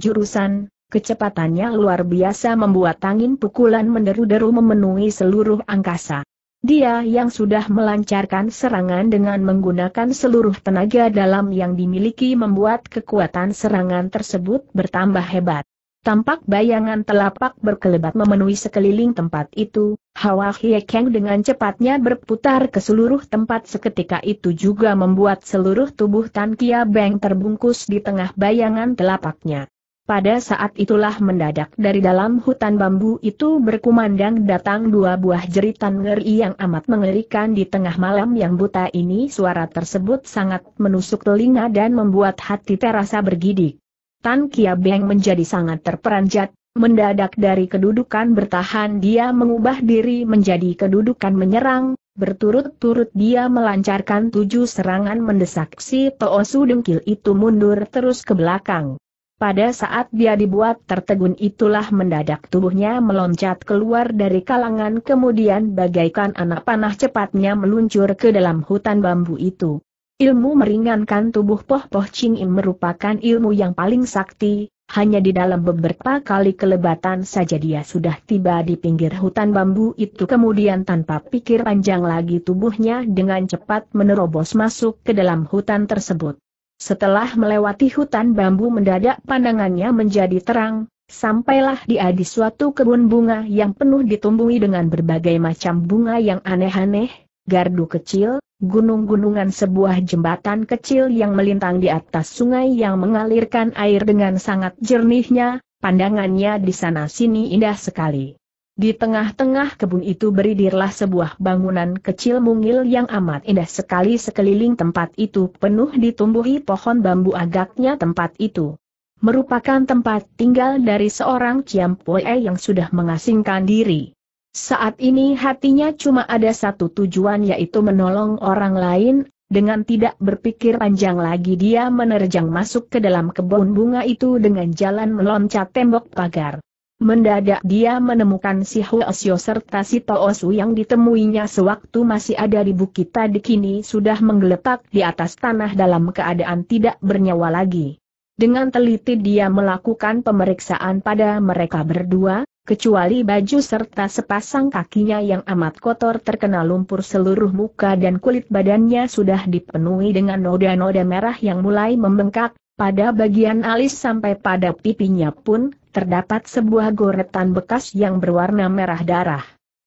jurusan, kecepatannya luar biasa membuat angin pukulan menderu-deru memenuhi seluruh angkasa. Dia yang sudah melancarkan serangan dengan menggunakan seluruh tenaga dalam yang dimiliki membuat kekuatan serangan tersebut bertambah hebat. Tampak bayangan telapak berkelebat memenuhi sekeliling tempat itu, Hawa Hie Kang dengan cepatnya berputar ke seluruh tempat seketika itu juga membuat seluruh tubuh Tan Kia Beng terbungkus di tengah bayangan telapaknya. Pada saat itulah mendadak dari dalam hutan bambu itu berkumandang datang dua buah jeritan ngeri yang amat mengerikan di tengah malam yang buta ini suara tersebut sangat menusuk telinga dan membuat hati terasa bergidik. Tan Kia Beng menjadi sangat terperanjat, mendadak dari kedudukan bertahan dia mengubah diri menjadi kedudukan menyerang, berturut-turut dia melancarkan tujuh serangan mendesak si Toosu Dengkil itu mundur terus ke belakang. Pada saat dia dibuat tertegun itulah mendadak tubuhnya meloncat keluar dari kalangan kemudian bagaikan anak panah cepatnya meluncur ke dalam hutan bambu itu. Ilmu meringankan tubuh Poh Poh Ching Im merupakan ilmu yang paling sakti, hanya di dalam beberapa kali kelebatan saja dia sudah tiba di pinggir hutan bambu itu kemudian tanpa pikir panjang lagi tubuhnya dengan cepat menerobos masuk ke dalam hutan tersebut. Setelah melewati hutan bambu mendadak pandangannya menjadi terang, sampailah dia di suatu kebun bunga yang penuh ditumbuhi dengan berbagai macam bunga yang aneh-aneh, gardu kecil, gunung-gunungan sebuah jembatan kecil yang melintang di atas sungai yang mengalirkan air dengan sangat jernihnya, pandangannya di sana-sini indah sekali. Di tengah-tengah kebun itu beridirlah sebuah bangunan kecil mungil yang amat indah sekali sekeliling tempat itu penuh ditumbuhi pohon bambu agaknya tempat itu. Merupakan tempat tinggal dari seorang Ciampoe yang sudah mengasingkan diri. Saat ini hatinya cuma ada satu tujuan yaitu menolong orang lain, dengan tidak berpikir panjang lagi dia menerjang masuk ke dalam kebun bunga itu dengan jalan meloncat tembok pagar. Mendadak dia menemukan si Huasyo serta si Toosu yang ditemuinya sewaktu masih ada di bukit tadi kini sudah menggeletak di atas tanah dalam keadaan tidak bernyawa lagi. Dengan teliti dia melakukan pemeriksaan pada mereka berdua, kecuali baju serta sepasang kakinya yang amat kotor terkena lumpur seluruh muka dan kulit badannya sudah dipenuhi dengan noda-noda merah yang mulai membengkak, pada bagian alis sampai pada pipinya pun, terdapat sebuah goretan bekas yang berwarna merah darah.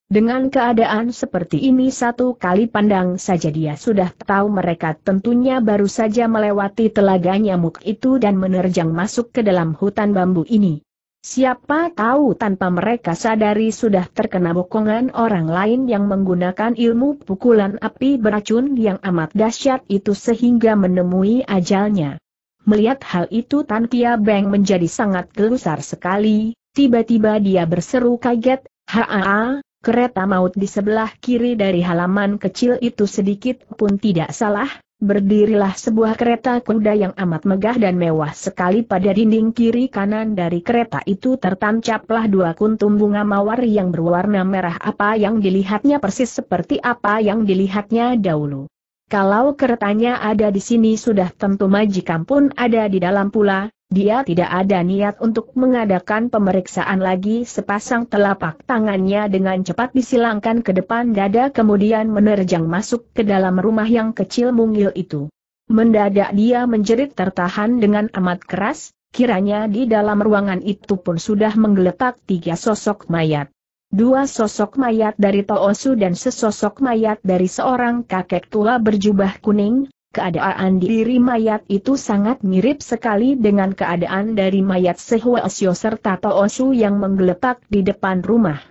Dengan keadaan seperti ini satu kali pandang saja dia sudah tahu mereka tentunya baru saja melewati telaganya muk itu dan menerjang masuk ke dalam hutan bambu ini. Siapa tahu tanpa mereka sadari sudah terkena bokongan orang lain yang menggunakan ilmu pukulan api beracun yang amat dahsyat itu sehingga menemui ajalnya. Melihat hal itu Tan Kia Beng menjadi sangat gelusar sekali, tiba-tiba dia berseru kaget, Haa, kereta maut di sebelah kiri dari halaman kecil itu sedikit pun tidak salah, Berdirilah sebuah kereta kuda yang amat megah dan mewah sekali pada dinding kiri kanan dari kereta itu tertancaplah dua kuntum bunga mawar yang berwarna merah apa yang dilihatnya persis seperti apa yang dilihatnya dahulu. Kalau keretanya ada di sini sudah tentu majikan pun ada di dalam pula, dia tidak ada niat untuk mengadakan pemeriksaan lagi sepasang telapak tangannya dengan cepat disilangkan ke depan dada kemudian menerjang masuk ke dalam rumah yang kecil mungil itu. Mendadak dia menjerit tertahan dengan amat keras, kiranya di dalam ruangan itu pun sudah menggeletak tiga sosok mayat. Dua sosok mayat dari Toosu dan sesosok mayat dari seorang kakek tua berjubah kuning, keadaan diri mayat itu sangat mirip sekali dengan keadaan dari mayat Sehuasyo serta Toosu yang menggeletak di depan rumah.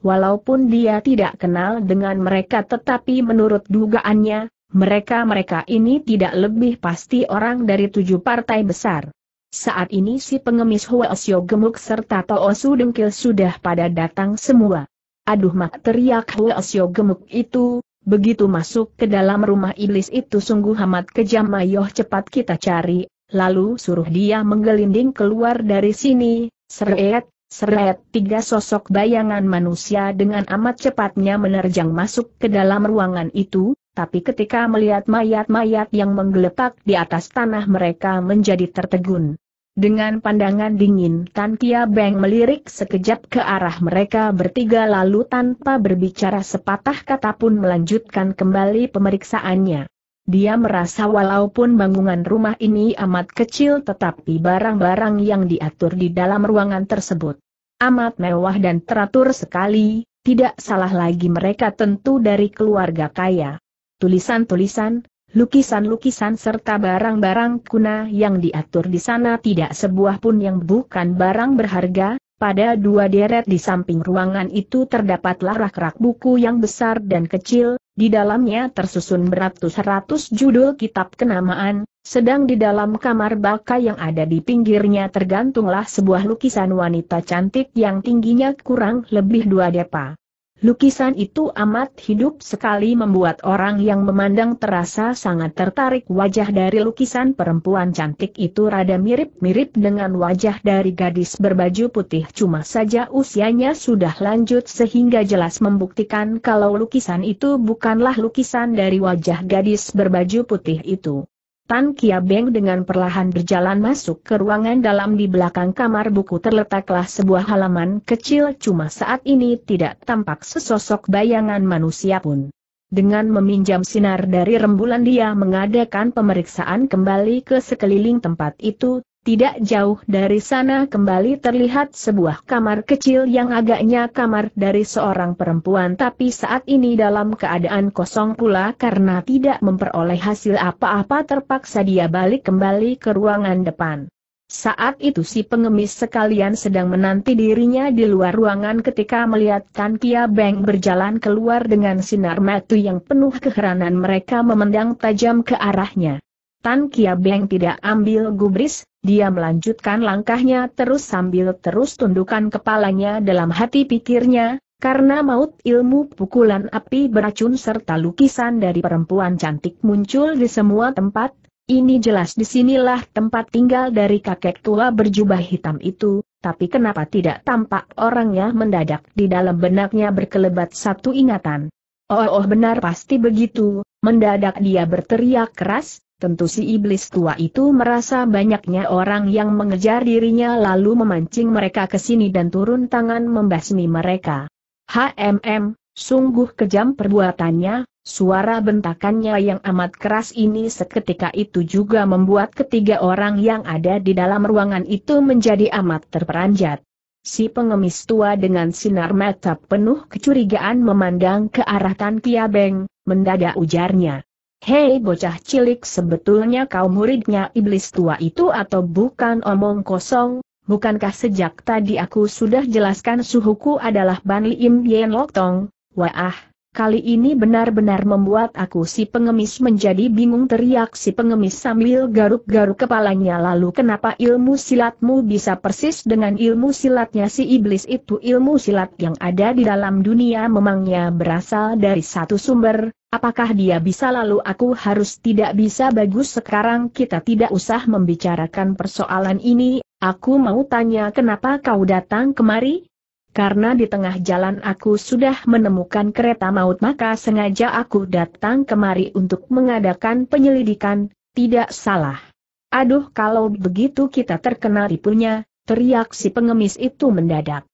Walaupun dia tidak kenal dengan mereka tetapi menurut dugaannya, mereka-mereka ini tidak lebih pasti orang dari tujuh partai besar. Saat ini si pengemis Huasyo gemuk serta Toosu dengkil sudah pada datang semua. Aduh mak teriak Huasyo gemuk itu, begitu masuk ke dalam rumah iblis itu sungguh amat kejam mayoh cepat kita cari, lalu suruh dia menggelinding keluar dari sini, seret, seret tiga sosok bayangan manusia dengan amat cepatnya menerjang masuk ke dalam ruangan itu, tapi ketika melihat mayat-mayat yang menggeletak di atas tanah mereka menjadi tertegun. Dengan pandangan dingin Tan Kia Beng melirik sekejap ke arah mereka bertiga lalu tanpa berbicara sepatah kata pun melanjutkan kembali pemeriksaannya. Dia merasa walaupun bangunan rumah ini amat kecil tetapi barang-barang yang diatur di dalam ruangan tersebut amat mewah dan teratur sekali, tidak salah lagi mereka tentu dari keluarga kaya. Tulisan-tulisan, lukisan-lukisan serta barang-barang kuna yang diatur di sana tidak sebuah pun yang bukan barang berharga, pada dua deret di samping ruangan itu terdapatlah rak-rak buku yang besar dan kecil, di dalamnya tersusun beratus-ratus judul kitab kenamaan, sedang di dalam kamar baka yang ada di pinggirnya tergantunglah sebuah lukisan wanita cantik yang tingginya kurang lebih dua depa. Lukisan itu amat hidup sekali membuat orang yang memandang terasa sangat tertarik wajah dari lukisan perempuan cantik itu rada mirip-mirip dengan wajah dari gadis berbaju putih cuma saja usianya sudah lanjut sehingga jelas membuktikan kalau lukisan itu bukanlah lukisan dari wajah gadis berbaju putih itu. Tan Kia Beng dengan perlahan berjalan masuk ke ruangan dalam di belakang kamar buku terletaklah sebuah halaman kecil cuma saat ini tidak tampak sesosok bayangan manusia pun. Dengan meminjam sinar dari rembulan dia mengadakan pemeriksaan kembali ke sekeliling tempat itu, tidak jauh dari sana kembali terlihat sebuah kamar kecil yang agaknya kamar dari seorang perempuan tapi saat ini dalam keadaan kosong pula karena tidak memperoleh hasil apa-apa terpaksa dia balik kembali ke ruangan depan. Saat itu si pengemis sekalian sedang menanti dirinya di luar ruangan ketika melihat Tan Kia Beng berjalan keluar dengan sinar mata yang penuh keheranan mereka memendang tajam ke arahnya. Tan Kia Beng tidak ambil gubris, dia melanjutkan langkahnya terus sambil terus tundukkan kepalanya dalam hati pikirnya, karena maut ilmu pukulan api beracun serta lukisan dari perempuan cantik muncul di semua tempat, ini jelas disinilah tempat tinggal dari kakek tua berjubah hitam itu, tapi kenapa tidak tampak orangnya mendadak di dalam benaknya berkelebat satu ingatan. Oh, oh benar pasti begitu, mendadak dia berteriak keras, Tentu si iblis tua itu merasa banyaknya orang yang mengejar dirinya lalu memancing mereka ke sini dan turun tangan membasmi mereka. HMM, sungguh kejam perbuatannya, suara bentakannya yang amat keras ini seketika itu juga membuat ketiga orang yang ada di dalam ruangan itu menjadi amat terperanjat. Si pengemis tua dengan sinar mata penuh kecurigaan memandang ke arah Tan Kiabeng, mendadak ujarnya. Hei bocah cilik sebetulnya kau muridnya iblis tua itu atau bukan omong kosong, bukankah sejak tadi aku sudah jelaskan suhuku adalah Ban Liim Yen tong? wah, kali ini benar-benar membuat aku si pengemis menjadi bingung teriak si pengemis sambil garuk-garuk kepalanya lalu kenapa ilmu silatmu bisa persis dengan ilmu silatnya si iblis itu ilmu silat yang ada di dalam dunia memangnya berasal dari satu sumber, Apakah dia bisa lalu aku harus tidak bisa bagus sekarang kita tidak usah membicarakan persoalan ini, aku mau tanya kenapa kau datang kemari? Karena di tengah jalan aku sudah menemukan kereta maut maka sengaja aku datang kemari untuk mengadakan penyelidikan, tidak salah. Aduh kalau begitu kita terkenal tipunya, teriak si pengemis itu mendadak.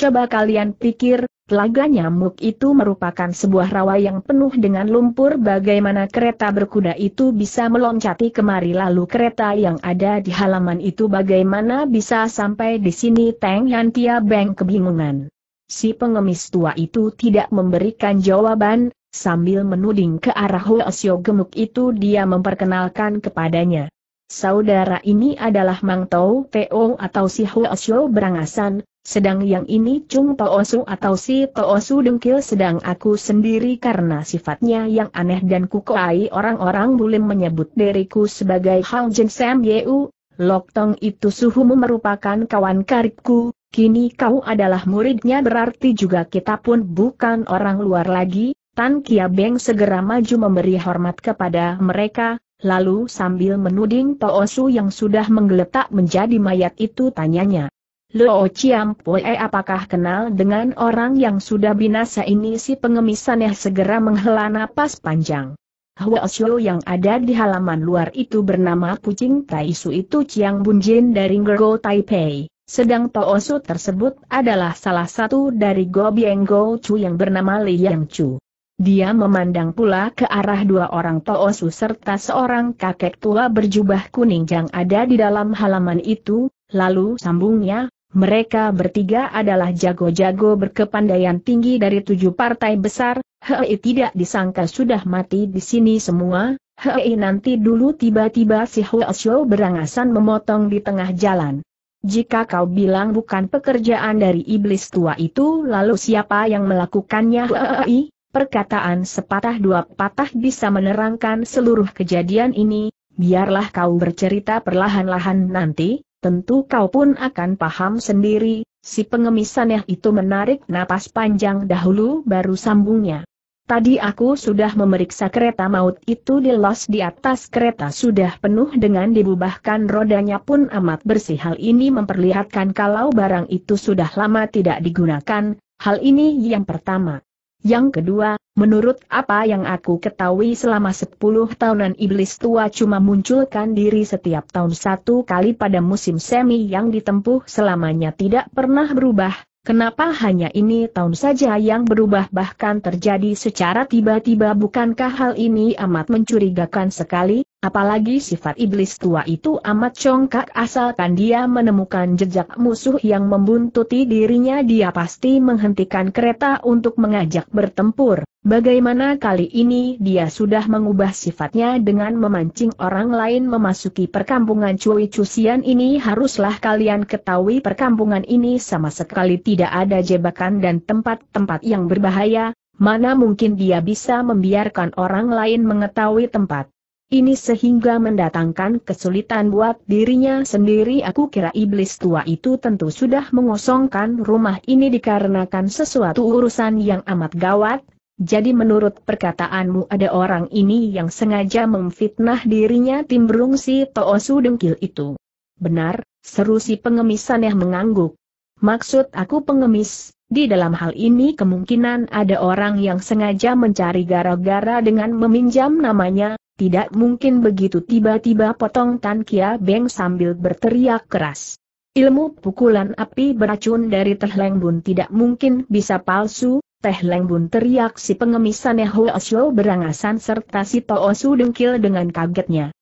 Coba kalian pikir, Telaga nyamuk itu merupakan sebuah rawa yang penuh dengan lumpur bagaimana kereta berkuda itu bisa meloncati kemari lalu kereta yang ada di halaman itu bagaimana bisa sampai di sini Teng Yan Tia Beng kebingungan. Si pengemis tua itu tidak memberikan jawaban, sambil menuding ke arah Hoesyo gemuk itu dia memperkenalkan kepadanya. Saudara ini adalah Mang Tau Teo atau si Hoesyo berangasan, sedang yang ini Chung Toosu atau si Toosu dengkil sedang aku sendiri karena sifatnya yang aneh dan kukoai orang-orang bulim menyebut diriku sebagai Hang Jin Sam Yeu. Lok Tong itu suhumu merupakan kawan karibku, kini kau adalah muridnya berarti juga kita pun bukan orang luar lagi. Tan Kia Beng segera maju memberi hormat kepada mereka, lalu sambil menuding Toosu yang sudah menggeletak menjadi mayat itu tanyanya. Luo Chiam Pue apakah kenal dengan orang yang sudah binasa ini si pengemisannya segera menghela napas panjang. Hua Xiu yang ada di halaman luar itu bernama Kucing Tai Su itu Chiang Bunjin dari Ngergo Taipei. Sedang Tao Su tersebut adalah salah satu dari Go Bieng Go Chu yang bernama Liang Chu. Dia memandang pula ke arah dua orang Tao Su serta seorang kakek tua berjubah kuning yang ada di dalam halaman itu, lalu sambungnya, mereka bertiga adalah jago-jago berkepandaian tinggi dari tujuh partai besar, Hei tidak disangka sudah mati di sini semua, Hei nanti dulu tiba-tiba si Xiu berangasan memotong di tengah jalan. Jika kau bilang bukan pekerjaan dari iblis tua itu lalu siapa yang melakukannya Hei? Perkataan sepatah dua patah bisa menerangkan seluruh kejadian ini, biarlah kau bercerita perlahan-lahan nanti, tentu kau pun akan paham sendiri, si pengemis itu menarik napas panjang dahulu baru sambungnya. Tadi aku sudah memeriksa kereta maut itu di los di atas kereta sudah penuh dengan dibubahkan rodanya pun amat bersih hal ini memperlihatkan kalau barang itu sudah lama tidak digunakan, hal ini yang pertama. Yang kedua, menurut apa yang aku ketahui selama sepuluh tahunan iblis tua cuma munculkan diri setiap tahun satu kali pada musim semi yang ditempuh selamanya tidak pernah berubah, kenapa hanya ini tahun saja yang berubah bahkan terjadi secara tiba-tiba bukankah hal ini amat mencurigakan sekali? Apalagi sifat iblis tua itu amat congkak asalkan dia menemukan jejak musuh yang membuntuti dirinya dia pasti menghentikan kereta untuk mengajak bertempur. Bagaimana kali ini dia sudah mengubah sifatnya dengan memancing orang lain memasuki perkampungan Cui Cusian ini haruslah kalian ketahui perkampungan ini sama sekali tidak ada jebakan dan tempat-tempat yang berbahaya, mana mungkin dia bisa membiarkan orang lain mengetahui tempat ini sehingga mendatangkan kesulitan buat dirinya sendiri aku kira iblis tua itu tentu sudah mengosongkan rumah ini dikarenakan sesuatu urusan yang amat gawat, jadi menurut perkataanmu ada orang ini yang sengaja memfitnah dirinya timbrung si Toosu dengkil itu. Benar, seru si pengemis yang mengangguk. Maksud aku pengemis, di dalam hal ini kemungkinan ada orang yang sengaja mencari gara-gara dengan meminjam namanya, tidak mungkin begitu tiba-tiba potong Tan Kia Beng sambil berteriak keras. Ilmu pukulan api beracun dari Teh Leng Bun tidak mungkin bisa palsu, Teh Leng Bun teriak si pengemisannya Hoa Xiao berangasan serta si Toa Su dengkil dengan kagetnya.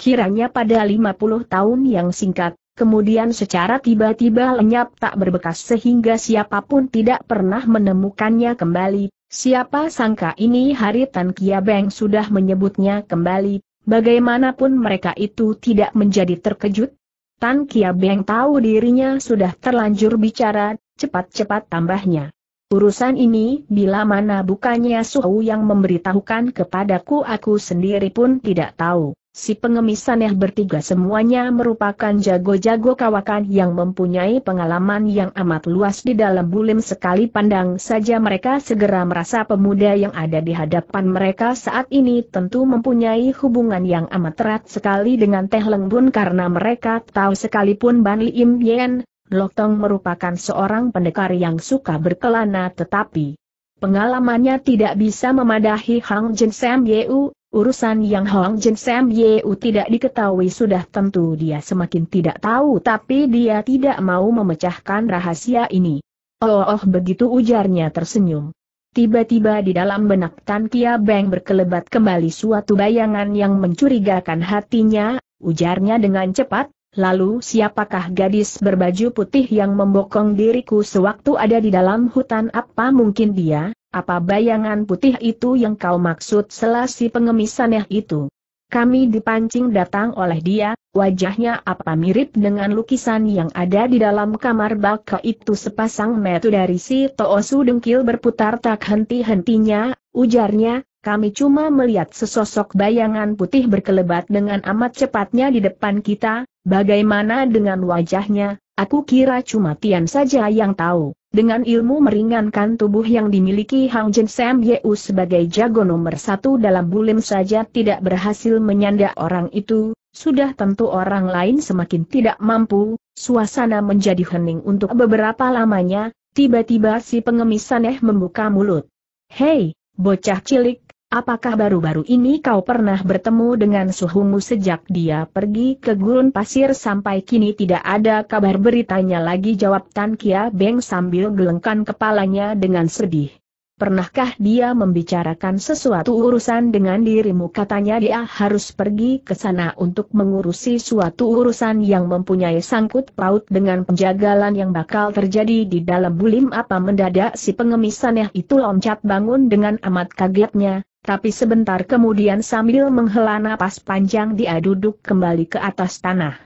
Kiranya pada 50 tahun yang singkat, kemudian secara tiba-tiba lenyap tak berbekas sehingga siapapun tidak pernah menemukannya kembali, Siapa sangka ini hari Tan Kia Beng sudah menyebutnya kembali, bagaimanapun mereka itu tidak menjadi terkejut. Tan Kia Beng tahu dirinya sudah terlanjur bicara, cepat-cepat tambahnya. Urusan ini bila mana bukannya Suhu yang memberitahukan kepadaku aku sendiri pun tidak tahu. Si pengemis aneh bertiga semuanya merupakan jago-jago kawakan yang mempunyai pengalaman yang amat luas di dalam bulim sekali pandang saja mereka segera merasa pemuda yang ada di hadapan mereka saat ini tentu mempunyai hubungan yang amat erat sekali dengan Teh Lengbun karena mereka tahu sekalipun Ban im Yen, Lok Tong merupakan seorang pendekar yang suka berkelana tetapi pengalamannya tidak bisa memadahi Hang Jin Sam Yeu, Urusan yang Hong Jin Sam Yeu tidak diketahui sudah tentu dia semakin tidak tahu tapi dia tidak mau memecahkan rahasia ini. Oh, oh begitu ujarnya tersenyum. Tiba-tiba di dalam benak Tan Kia Beng berkelebat kembali suatu bayangan yang mencurigakan hatinya, ujarnya dengan cepat, lalu siapakah gadis berbaju putih yang membokong diriku sewaktu ada di dalam hutan apa mungkin dia? Apa bayangan putih itu yang kau maksud selasi pengemisannya itu? Kami dipancing datang oleh dia, wajahnya apa mirip dengan lukisan yang ada di dalam kamar baka itu sepasang metu dari si Toosu dengkil berputar tak henti-hentinya, ujarnya, kami cuma melihat sesosok bayangan putih berkelebat dengan amat cepatnya di depan kita, bagaimana dengan wajahnya, aku kira cuma Tian saja yang tahu. Dengan ilmu meringankan tubuh yang dimiliki Hang Jin Sam Yeu sebagai jago nomor satu dalam bulim saja tidak berhasil menyanda orang itu, sudah tentu orang lain semakin tidak mampu, suasana menjadi hening untuk beberapa lamanya, tiba-tiba si pengemis aneh membuka mulut. Hei, bocah cilik, Apakah baru-baru ini kau pernah bertemu dengan suhumu sejak dia pergi ke gurun pasir sampai kini tidak ada kabar beritanya lagi jawab Tan Kia Beng sambil gelengkan kepalanya dengan sedih. Pernahkah dia membicarakan sesuatu urusan dengan dirimu katanya dia harus pergi ke sana untuk mengurusi suatu urusan yang mempunyai sangkut paut dengan penjagalan yang bakal terjadi di dalam bulim apa mendadak si pengemis itu loncat bangun dengan amat kagetnya, tapi sebentar kemudian sambil menghela napas panjang dia duduk kembali ke atas tanah.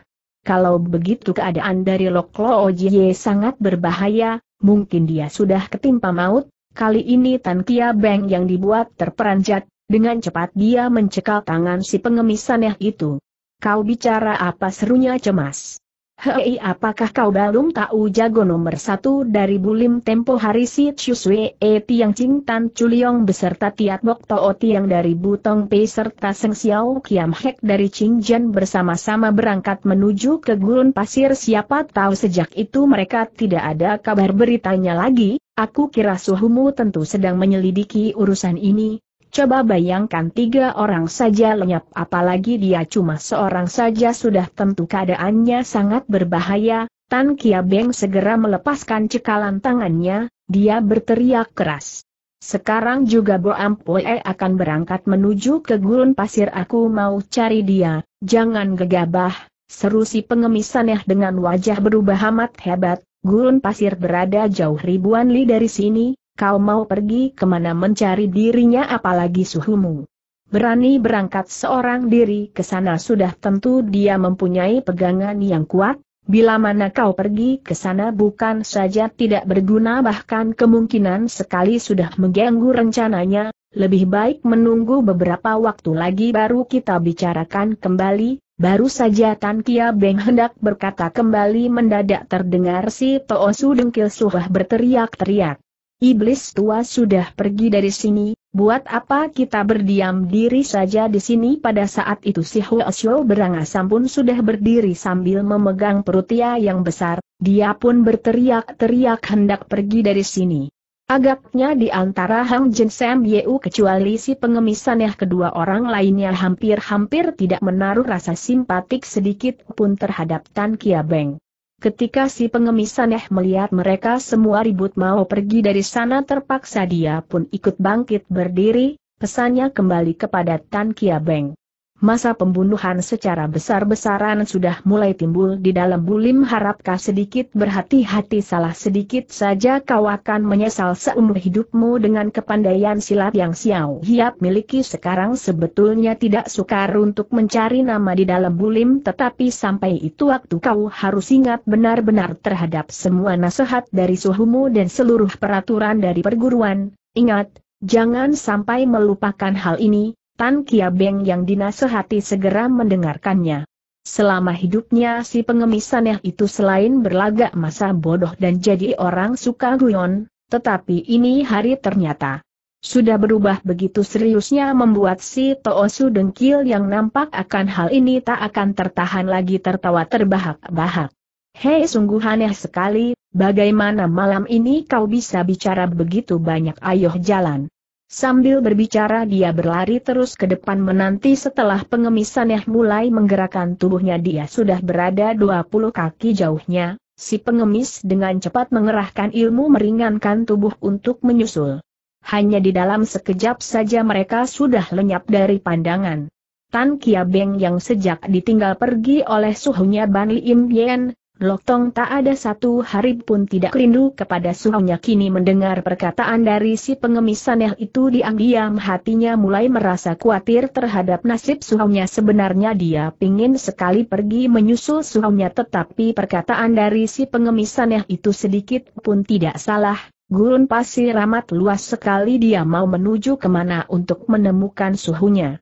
Kalau begitu keadaan dari Loklo Ojiye sangat berbahaya, mungkin dia sudah ketimpa maut, kali ini Tan Kia Beng yang dibuat terperanjat, dengan cepat dia mencekal tangan si pengemis aneh itu. Kau bicara apa serunya cemas. Hei apakah kau belum tahu jago nomor satu dari Bulim Tempo hari si Chuswe E Tiang Ching Tan Chuliong beserta Tiat Bok Tao Tiang dari Butong Pei serta Seng Xiao Kiam Hek dari Jan bersama-sama berangkat menuju ke gurun pasir siapa tahu sejak itu mereka tidak ada kabar beritanya lagi, aku kira suhumu tentu sedang menyelidiki urusan ini, Coba bayangkan tiga orang saja lenyap apalagi dia cuma seorang saja sudah tentu keadaannya sangat berbahaya, Tan Kia Beng segera melepaskan cekalan tangannya, dia berteriak keras. Sekarang juga Bo Ampue akan berangkat menuju ke gurun pasir aku mau cari dia, jangan gegabah, seru si pengemis aneh dengan wajah berubah amat hebat, gurun pasir berada jauh ribuan li dari sini, Kau mau pergi kemana mencari dirinya apalagi suhumu. Berani berangkat seorang diri ke sana sudah tentu dia mempunyai pegangan yang kuat, bila mana kau pergi ke sana bukan saja tidak berguna bahkan kemungkinan sekali sudah mengganggu rencananya, lebih baik menunggu beberapa waktu lagi baru kita bicarakan kembali, baru saja Tan Kia Beng hendak berkata kembali mendadak terdengar si Toosu Dengkil Suhah berteriak-teriak. Iblis tua sudah pergi dari sini, buat apa kita berdiam diri saja di sini pada saat itu si Huosyo berangasam pun sudah berdiri sambil memegang perutnya yang besar, dia pun berteriak-teriak hendak pergi dari sini. Agaknya di antara Hang Jin Sam Yeu kecuali si pengemisan ya kedua orang lainnya hampir-hampir tidak menaruh rasa simpatik sedikit pun terhadap Tan Kia Beng. Ketika si pengemis aneh melihat mereka semua ribut mau pergi dari sana terpaksa dia pun ikut bangkit berdiri, pesannya kembali kepada Tan Kia Beng masa pembunuhan secara besar-besaran sudah mulai timbul di dalam bulim harapkah sedikit berhati-hati salah sedikit saja kau akan menyesal seumur hidupmu dengan kepandaian silat yang Xiao Hiap miliki sekarang sebetulnya tidak sukar untuk mencari nama di dalam bulim tetapi sampai itu waktu kau harus ingat benar-benar terhadap semua nasihat dari suhumu dan seluruh peraturan dari perguruan, ingat, jangan sampai melupakan hal ini, Tan Kia Beng yang dinasehati segera mendengarkannya. Selama hidupnya si pengemis aneh itu selain berlagak masa bodoh dan jadi orang suka guyon, tetapi ini hari ternyata sudah berubah begitu seriusnya membuat si Toosu dengkil yang nampak akan hal ini tak akan tertahan lagi tertawa terbahak-bahak. Hei sungguh aneh sekali, bagaimana malam ini kau bisa bicara begitu banyak Ayo jalan. Sambil berbicara dia berlari terus ke depan menanti setelah pengemisannya mulai menggerakkan tubuhnya dia sudah berada 20 kaki jauhnya, si pengemis dengan cepat mengerahkan ilmu meringankan tubuh untuk menyusul. Hanya di dalam sekejap saja mereka sudah lenyap dari pandangan. Tan Kia Beng yang sejak ditinggal pergi oleh suhunya Ban Li Im Yen, Loktong tak ada satu hari pun tidak rindu kepada suhunya kini mendengar perkataan dari si pengemis saneh itu diam-diam hatinya mulai merasa khawatir terhadap nasib suhunya sebenarnya dia pingin sekali pergi menyusul suhunya tetapi perkataan dari si pengemis saneh itu sedikit pun tidak salah, Gurun pasir amat luas sekali dia mau menuju kemana untuk menemukan suhunya.